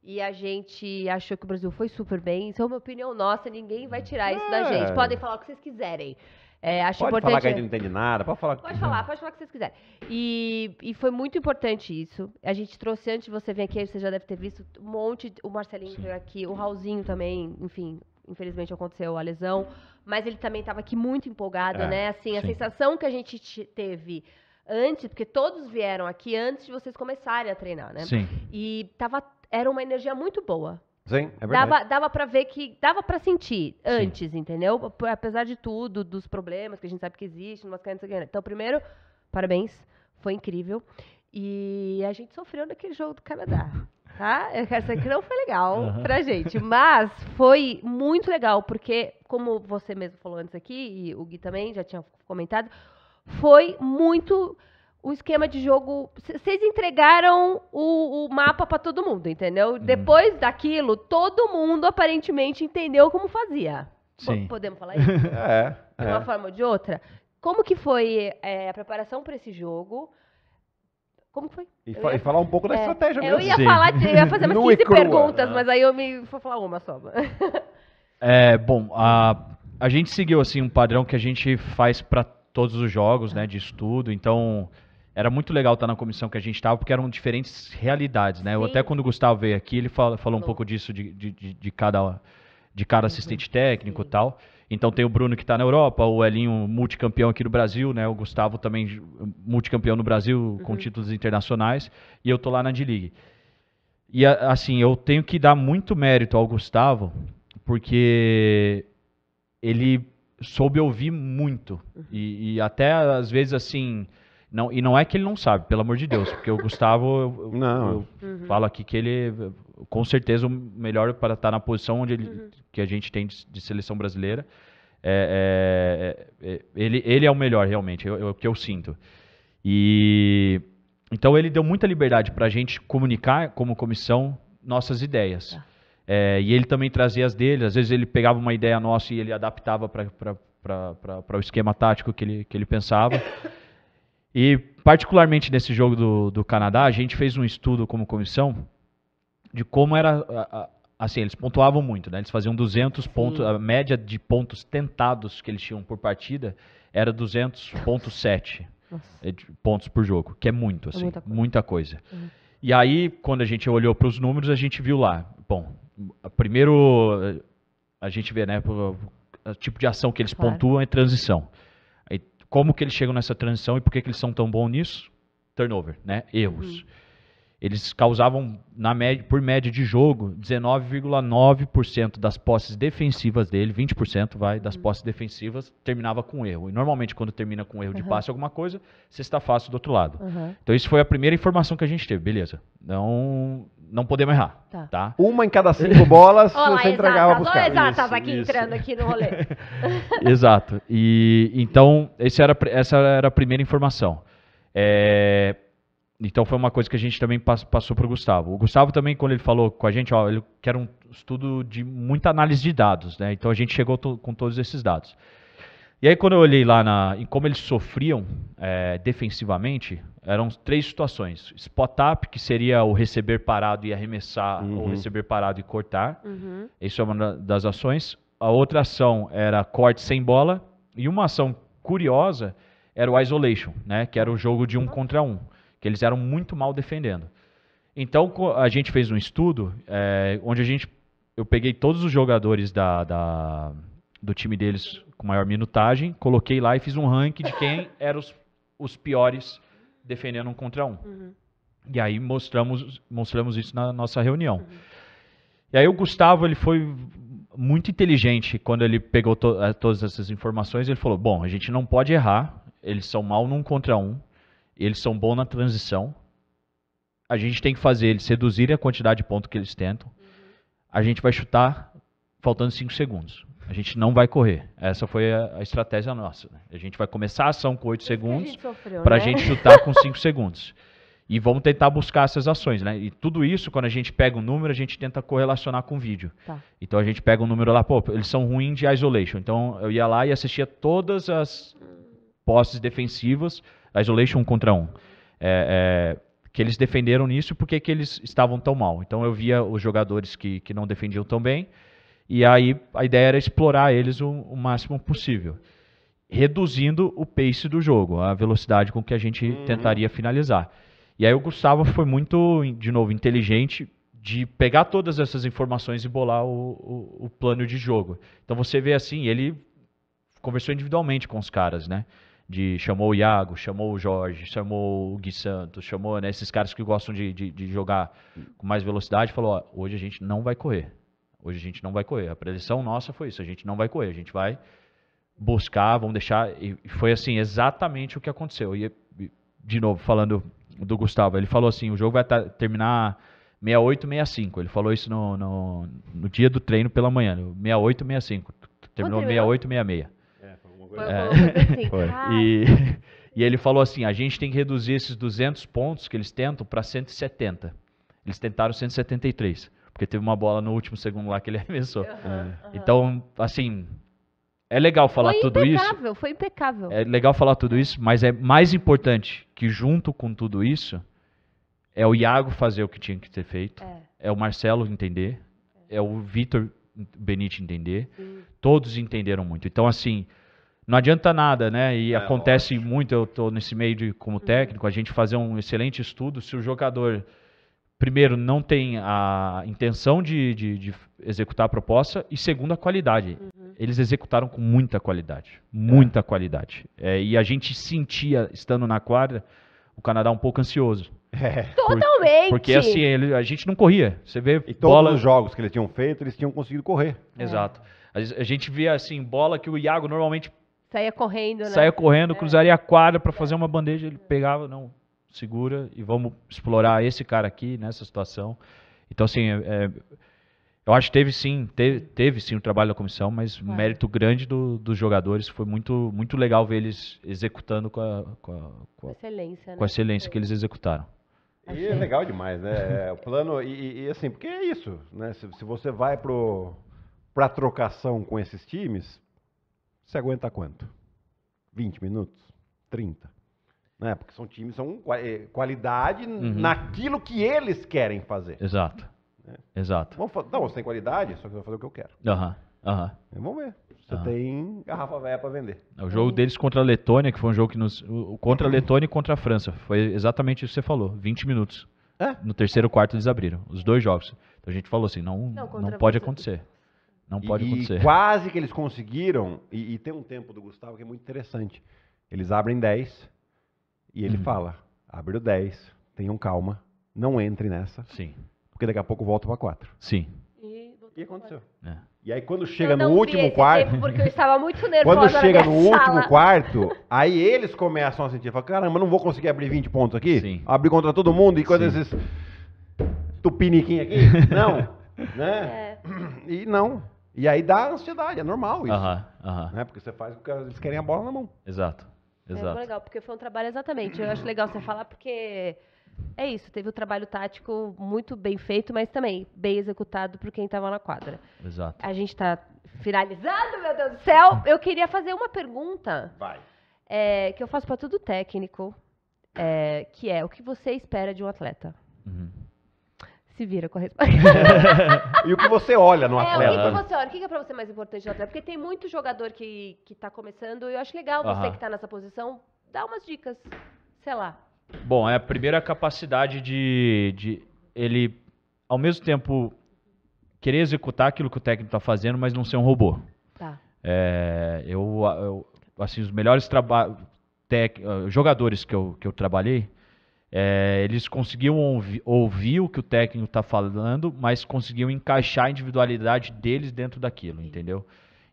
E a gente achou que o Brasil foi super bem. Isso é uma opinião nossa, ninguém vai tirar isso da é. gente. Podem falar o que vocês quiserem. É, acho pode importante... falar que a gente não entende nada, pode falar. Pode falar, pode falar o que vocês quiserem. E, e foi muito importante isso. A gente trouxe antes de você vir aqui, você já deve ter visto um monte. O Marcelinho veio aqui, o Raulzinho também, enfim, infelizmente aconteceu a lesão, mas ele também estava aqui muito empolgado, é, né? Assim, sim. a sensação que a gente teve antes, porque todos vieram aqui antes de vocês começarem a treinar, né? Sim. E tava era uma energia muito boa. Sim, é verdade. Dava, dava para ver que. Dava para sentir antes, Sim. entendeu? Apesar de tudo, dos problemas que a gente sabe que existem, umas coisas. Então, primeiro, parabéns. Foi incrível. E a gente sofreu naquele jogo do Canadá. Tá? Essa aqui não foi legal uhum. pra gente. Mas foi muito legal, porque, como você mesmo falou antes aqui, e o Gui também já tinha comentado, foi muito o esquema de jogo. Vocês entregaram o, o mapa para todo mundo, entendeu? Uhum. Depois daquilo, todo mundo aparentemente entendeu como fazia. Sim. Podemos falar isso? É. De uma é. forma ou de outra. Como que foi é, a preparação para esse jogo? Como foi? E, fa ia... e, falar um pouco da é, estratégia mesmo. Eu ia falar, de, eu ia fazer umas 15 perguntas, é. mas aí eu me vou falar uma só. é, bom, a, a gente seguiu assim um padrão que a gente faz para todos os jogos, né, de estudo. Então, era muito legal estar na comissão que a gente estava, porque eram diferentes realidades, né? Sim. Eu até quando o Gustavo veio aqui, ele falou falou um pouco disso de, de, de, cada, de cada uhum. assistente técnico e tal. Então tem o Bruno que está na Europa, o Elinho multicampeão aqui no Brasil, né? O Gustavo também multicampeão no Brasil com uhum. títulos internacionais e eu tô lá na D-League. E assim, eu tenho que dar muito mérito ao Gustavo, porque ele soube ouvir muito. Uhum. E, e até às vezes assim, não, e não é que ele não sabe, pelo amor de Deus, porque o Gustavo, eu, eu uhum. falo aqui que ele, com certeza, o melhor para estar na posição onde ele, uhum. que a gente tem de, de seleção brasileira. É, é, é, é ele, ele é o melhor, realmente, é, é o que eu sinto. E então ele deu muita liberdade para a gente comunicar, como comissão, nossas ideias. Tá. É, e ele também trazia as dele, às vezes ele pegava uma ideia nossa e ele adaptava para o esquema tático que ele, que ele pensava. E particularmente nesse jogo do, do Canadá, a gente fez um estudo como comissão de como era assim, eles pontuavam muito, né? Eles faziam 200 pontos, a média de pontos tentados que eles tinham por partida era 200.7 é, pontos por jogo, que é muito, é assim, é muita coisa. Muita coisa. Uhum. E aí, quando a gente olhou para os números, a gente viu lá, bom, primeiro a gente vê, né, o tipo de ação que eles claro. pontuam é transição. Como que eles chegam nessa transição e por que, que eles são tão bons nisso? Turnover, né? Erros. Uhum. Eles causavam, na média, por média de jogo, 19,9% das posses defensivas dele, 20% vai das uhum. posses defensivas, terminava com erro. E normalmente quando termina com erro uhum. de passe alguma coisa, você está fácil do outro lado. Uhum. Então isso foi a primeira informação que a gente teve, beleza. Não, não podemos errar, tá? tá? Uma em cada cinco bolas Olá, você entregava para os Exato, estava aqui isso. entrando aqui no rolê. Exato. E então esse era, essa era a primeira informação. É, então foi uma coisa que a gente também passou para o Gustavo. O Gustavo também, quando ele falou com a gente, ó, ele quer um estudo de muita análise de dados, né? Então a gente chegou com todos esses dados. E aí quando eu olhei lá na, em como eles sofriam é, defensivamente, eram três situações. Spot up, que seria o receber parado e arremessar, uhum. ou receber parado e cortar. Uhum. Isso é uma das ações. A outra ação era corte sem bola. E uma ação curiosa era o isolation, né? Que era o jogo de um uhum. contra um que eles eram muito mal defendendo. Então a gente fez um estudo é, onde a gente eu peguei todos os jogadores da, da, do time deles com maior minutagem, coloquei lá e fiz um ranking de quem eram os, os piores defendendo um contra um. Uhum. E aí mostramos, mostramos isso na nossa reunião. Uhum. E aí o Gustavo ele foi muito inteligente quando ele pegou to eh, todas essas informações. Ele falou: bom, a gente não pode errar. Eles são mal num contra um. Eles são bons na transição. A gente tem que fazer eles reduzirem a quantidade de ponto que eles tentam. A gente vai chutar faltando 5 segundos. A gente não vai correr. Essa foi a, a estratégia nossa. Né? A gente vai começar a ação com 8 segundos para a né? gente, chutar com 5 segundos. E vamos tentar buscar essas ações, né? E tudo isso, quando a gente pega um número, a gente tenta correlacionar com o vídeo. Tá. Então a gente pega um número lá, pô, eles são ruins de isolation. Então eu ia lá e assistia todas as posses defensivas Isolation 1 contra 1. É, é, que eles defenderam nisso porque que eles estavam tão mal. Então eu via os jogadores que, que não defendiam tão bem, e aí a ideia era explorar eles o, o máximo possível, reduzindo o pace do jogo, a velocidade com que a gente uhum. tentaria finalizar. E aí o Gustavo foi muito, de novo, inteligente de pegar todas essas informações e bolar o, o, o plano de jogo. Então você vê assim, ele conversou individualmente com os caras, né? de chamou o Iago, chamou o Jorge, chamou o Gui Santos, chamou né, esses caras que gostam de, de, de jogar com mais velocidade, falou, ó, hoje a gente não vai correr. Hoje a gente não vai correr. A predição nossa foi isso, a gente não vai correr, a gente vai buscar, vamos deixar. E foi assim, exatamente o que aconteceu. E, de novo, falando do Gustavo, ele falou assim, o jogo vai terminar 68, 65. Ele falou isso no, no, no dia do treino pela manhã, 68, 65. Terminou 68, 66. É. E, e ele falou assim: a gente tem que reduzir esses 200 pontos que eles tentam para 170. Eles tentaram 173, porque teve uma bola no último segundo lá que ele arremessou. Uhum, uhum. Então, assim, é legal falar foi tudo isso. Foi impecável, foi impecável. É legal falar tudo isso, mas é mais importante que junto com tudo isso é o Iago fazer o que tinha que ter feito, é, é o Marcelo entender, é, é o Vitor Benite entender. Sim. Todos entenderam muito. Então, assim, não adianta nada, né? E é, acontece lógico. muito, eu estou nesse meio de, como uhum. técnico, a gente fazer um excelente estudo se o jogador, primeiro, não tem a intenção de, de, de executar a proposta e, segundo, a qualidade. Uhum. Eles executaram com muita qualidade, muita é. qualidade. É, e a gente sentia, estando na quadra, o Canadá um pouco ansioso. É. Totalmente. porque assim, ele, a gente não corria. Você vê e bola... todos os jogos que eles tinham feito, eles tinham conseguido correr. É. Exato. a gente via assim, bola que o Iago normalmente Saía correndo, né? Saía correndo, é. cruzaria a quadra para é. fazer uma bandeja, ele pegava, não, segura e vamos explorar esse cara aqui nessa situação. Então, assim, é, é eu acho que teve sim, teve, teve sim o trabalho da comissão, mas claro. mérito grande do, dos jogadores. Foi muito, muito legal ver eles executando com a, com a, com a excelência, né? com a excelência né? que eles executaram. E é legal demais, né? O plano, e, e assim, porque é isso, né? Se, se você vai para a trocação com esses times, você aguenta quanto? 20 minutos? 30? Né? Porque são times, são eh, qualidade uhum. naquilo que eles querem fazer. Exato. Né? Exato. Vamos, não, você tem qualidade, só que você vou fazer o que eu quero. Aham. Uhum. uhum. Vamos ver. Você uhum. tem garrafa velha para vender. É, o jogo deles contra a Letônia, que foi um jogo que nos. Contra a Letônia e contra a França. Foi exatamente isso que você falou: 20 minutos. É? No terceiro quarto eles abriram. Os dois jogos. Então a gente falou assim: não, não, não pode acontecer. Não pode e, acontecer. quase que eles conseguiram, e, e, tem um tempo do Gustavo que é muito interessante. Eles abrem 10 e ele uhum. fala: abre o 10, tenham calma, não entre nessa. Sim. Porque daqui a pouco volta para 4. Sim. E, e aconteceu. É. E aí quando chega no último quarto. Tempo Porque eu estava muito nervosa. Quando chega no sala. último quarto, aí eles começam a sentir, falam, caramba, não vou conseguir abrir 20 pontos aqui. Sim. Abrir contra todo mundo e quando Sim. esses tupiniquim aqui. Não. né? É. E não. E aí dá ansiedade, é normal isso. Né? Porque você faz porque eles querem a bola na mão. Exato. É, é exato. É muito legal, porque foi um trabalho exatamente. Eu acho legal você falar porque é isso, teve o um trabalho tático muito bem feito, mas também bem executado por quem estava na quadra. Exato. A gente está finalizando, meu Deus do céu. Eu queria fazer uma pergunta. Vai. É, que eu faço para todo técnico, é, que é o que você espera de um atleta? Uhum se vira com a e o que você olha no atleta. É, o que você olha? O que é pra você mais importante no atleta? Porque tem muito jogador que, que tá começando e eu acho legal você que tá nessa posição dar umas dicas, sei lá. Bom, é a primeira capacidade de, de ele, ao mesmo tempo, querer executar aquilo que o técnico tá fazendo, mas não ser um robô. Tá. É, eu, eu assim, os melhores ah, jogadores que eu, que eu trabalhei é, eles conseguiam ouvi, ouvir o que o técnico está falando, mas conseguiam encaixar a individualidade deles dentro daquilo, entendeu?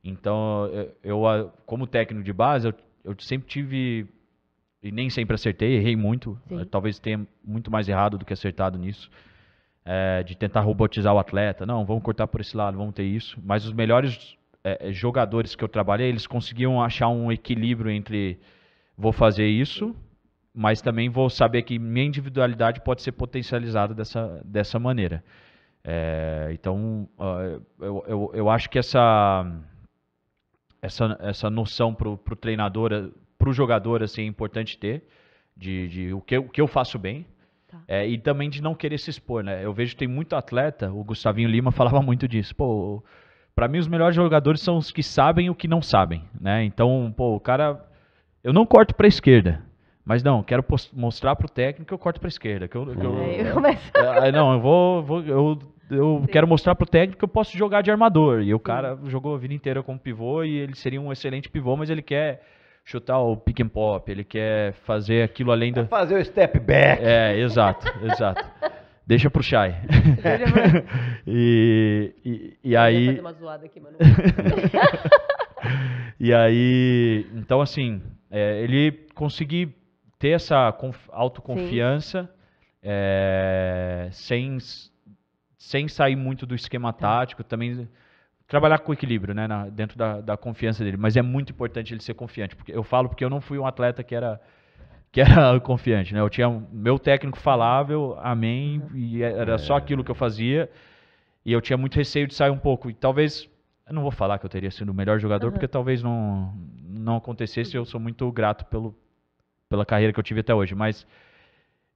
Então, eu, eu como técnico de base, eu, eu, sempre tive, e nem sempre acertei, errei muito, talvez tenha muito mais errado do que acertado nisso, é, de tentar robotizar o atleta, não, vamos cortar por esse lado, vamos ter isso, mas os melhores é, é jogadores que eu trabalhei, eles conseguiam achar um equilíbrio entre vou fazer isso mas também vou saber que minha individualidade pode ser potencializada dessa, dessa maneira. É, então, uh, eu, eu, eu, acho que essa, essa, essa noção para o treinador, para o jogador, assim, é importante ter, de, de o, que, o que eu faço bem, tá. é, e também de não querer se expor. Né? Eu vejo que tem muito atleta, o Gustavinho Lima falava muito disso, pô... Para mim, os melhores jogadores são os que sabem o que não sabem, né? Então, pô, o cara... Eu não corto para a esquerda, mas não, quero mostrar para o técnico que eu corto para esquerda. Que eu, que eu, hum. eu começo... é, não, eu vou, vou eu, eu quero mostrar para o técnico que eu posso jogar de armador. E o cara jogou a vida inteira como pivô e ele seria um excelente pivô, mas ele quer chutar o pick and pop, ele quer fazer aquilo além da... É fazer o step back. É, exato, exato. Deixa pro Shai. É e, e, e aí... Eu fazer uma zoada aqui, mano. e aí, então assim, é, ele consegui ter essa autoconfiança é, sem, sem sair muito do esquema tá. tático, também trabalhar com equilíbrio né, na, dentro da, da confiança dele. Mas é muito importante ele ser confiante. porque Eu falo porque eu não fui um atleta que era que era confiante, né? Eu tinha meu técnico falável, amém, uhum. e era só aquilo que eu fazia. E eu tinha muito receio de sair um pouco. E talvez eu não vou falar que eu teria sido o melhor jogador, uhum. porque talvez não não acontecesse. Eu sou muito grato pelo pela carreira que eu tive até hoje, mas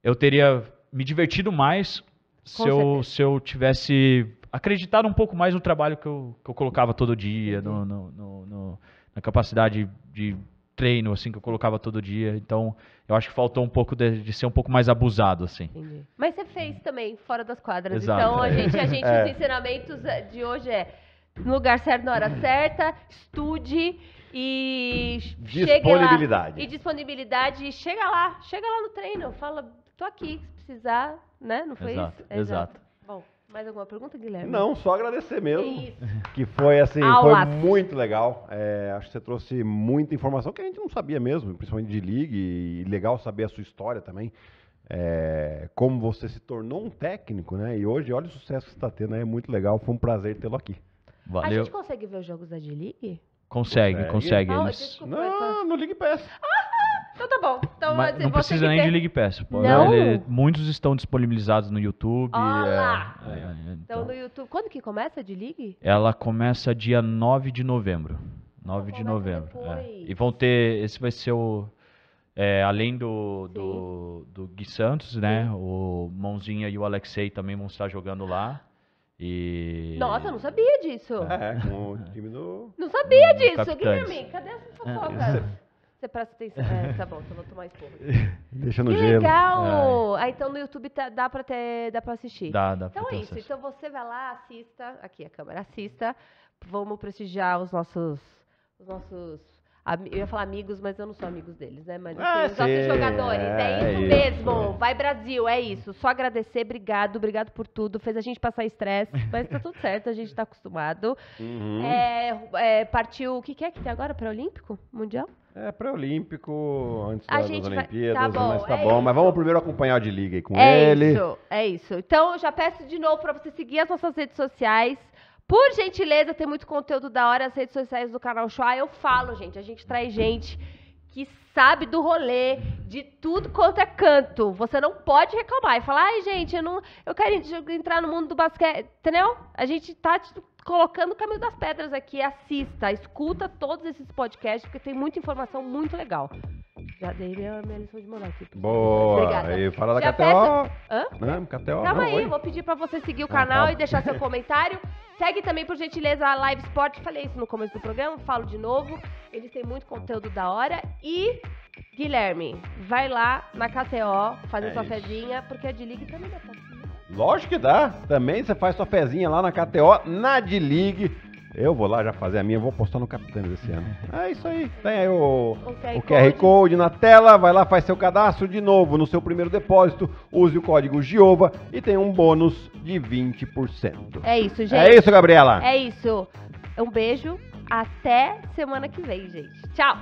eu teria me divertido mais se eu, se eu tivesse acreditado um pouco mais no trabalho que eu, que eu colocava todo dia, no, no, no, no na capacidade de treino assim que eu colocava todo dia. Então, eu acho que faltou um pouco de, de ser um pouco mais abusado assim. Entendi. Mas você fez também fora das quadras. Exato, então, a gente, a gente é. os ensinamentos eh, de hoje é no lugar certo, na hora certa, estude e disponibilidade. e disponibilidade. E chega lá, chega lá no treino, fala, tô aqui, se precisar, né? Não foi exato, isso? Exato. exato. Bom, mais alguma pergunta, Guilherme? Não, só agradecer mesmo. É isso. Que foi assim, foi muito legal. É, acho que você trouxe muita informação que a gente não sabia mesmo, principalmente de ligue e legal saber a sua história também. É, como você se tornou um técnico, né? E hoje, olha o sucesso que você está tendo, é muito legal. Foi um prazer tê-lo aqui. Valeu. A gente consegue ver os jogos da D-League? Consegue, consegue. eles... Não, no League Pass. então tá bom. Então, Mas, assim, não precisa nem de League Pass. Pode, não? Ele, muitos estão disponibilizados no YouTube. Olá. É, é, então. então no YouTube. Quando que começa de League? Ela começa dia 9 de novembro. 9 de novembro. É. E vão ter. Esse vai ser o. É, além do, do, do Gui Santos, né? Sim. O Mãozinha e o Alexei também vão estar jogando lá. E... Nossa, eu não sabia disso. É, com o time do. Não sabia do disso, Guilherme. Cadê essa é, fofoca? É você presta atenção. É, tá bom, então vou tomar esporro. Deixa no que gelo. legal! É. Ah, então no YouTube tá, dá, pra ter, dá pra assistir. Dá, dá então pra é isso. Acesso. Então você vai lá, assista. Aqui a câmera, assista. Vamos prestigiar os nossos, os nossos eu ia falar amigos, mas eu não sou amigos deles, né? Mas assim, ah, os jogadores, é, é, é, isso mesmo. Vai Brasil, é isso. Só agradecer, obrigado, obrigado por tudo. Fez a gente passar estresse, mas tá tudo certo, a gente tá acostumado. Uhum. É, é, partiu, o que, que é que tem agora? Pré-olímpico? Mundial? É pré-olímpico, antes a da, das Olimpíadas, tá bom, mas tá é bom. Isso. Mas vamos primeiro acompanhar de liga aí com é ele. É isso, é isso. Então, eu já peço de novo para você seguir as nossas redes sociais. Por gentileza, tem muito conteúdo da hora nas redes sociais do canal Shoah. Eu falo, gente, a gente traz gente que sabe do rolê, de tudo quanto é canto. Você não pode reclamar e falar, ai, gente, eu não, eu quero entrar no mundo do basquete, entendeu? A gente tá tipo, colocando o caminho das pedras aqui. Assista, escuta todos esses podcasts, porque tem muita informação muito legal. Já dei minha, minha lição de moral aqui. Boa! Aí, fala da KTO. Peço... Hã? Não, KTO. Calma não, aí, oi. vou pedir pra você seguir o ah, canal ah, tá. e deixar seu comentário. Segue também, por gentileza, a Live Sport. Falei isso no começo do programa, falo de novo. Eles têm muito conteúdo da hora. E, Guilherme, vai lá na KTO fazer é sua isso. fezinha, porque a de League também dá pra Lógico que dá. Também você faz sua fezinha lá na KTO, na D-League. Eu vou lá já fazer a minha, vou postar no Capitães esse ano. É isso aí. Tem aí o, o, QR, o QR code. code na tela, vai lá, faz seu cadastro de novo no seu primeiro depósito, use o código GIOVA e tem um bônus de 20%. É isso, é gente. É isso, Gabriela. É isso. Um beijo. Até semana que vem, gente. Tchau.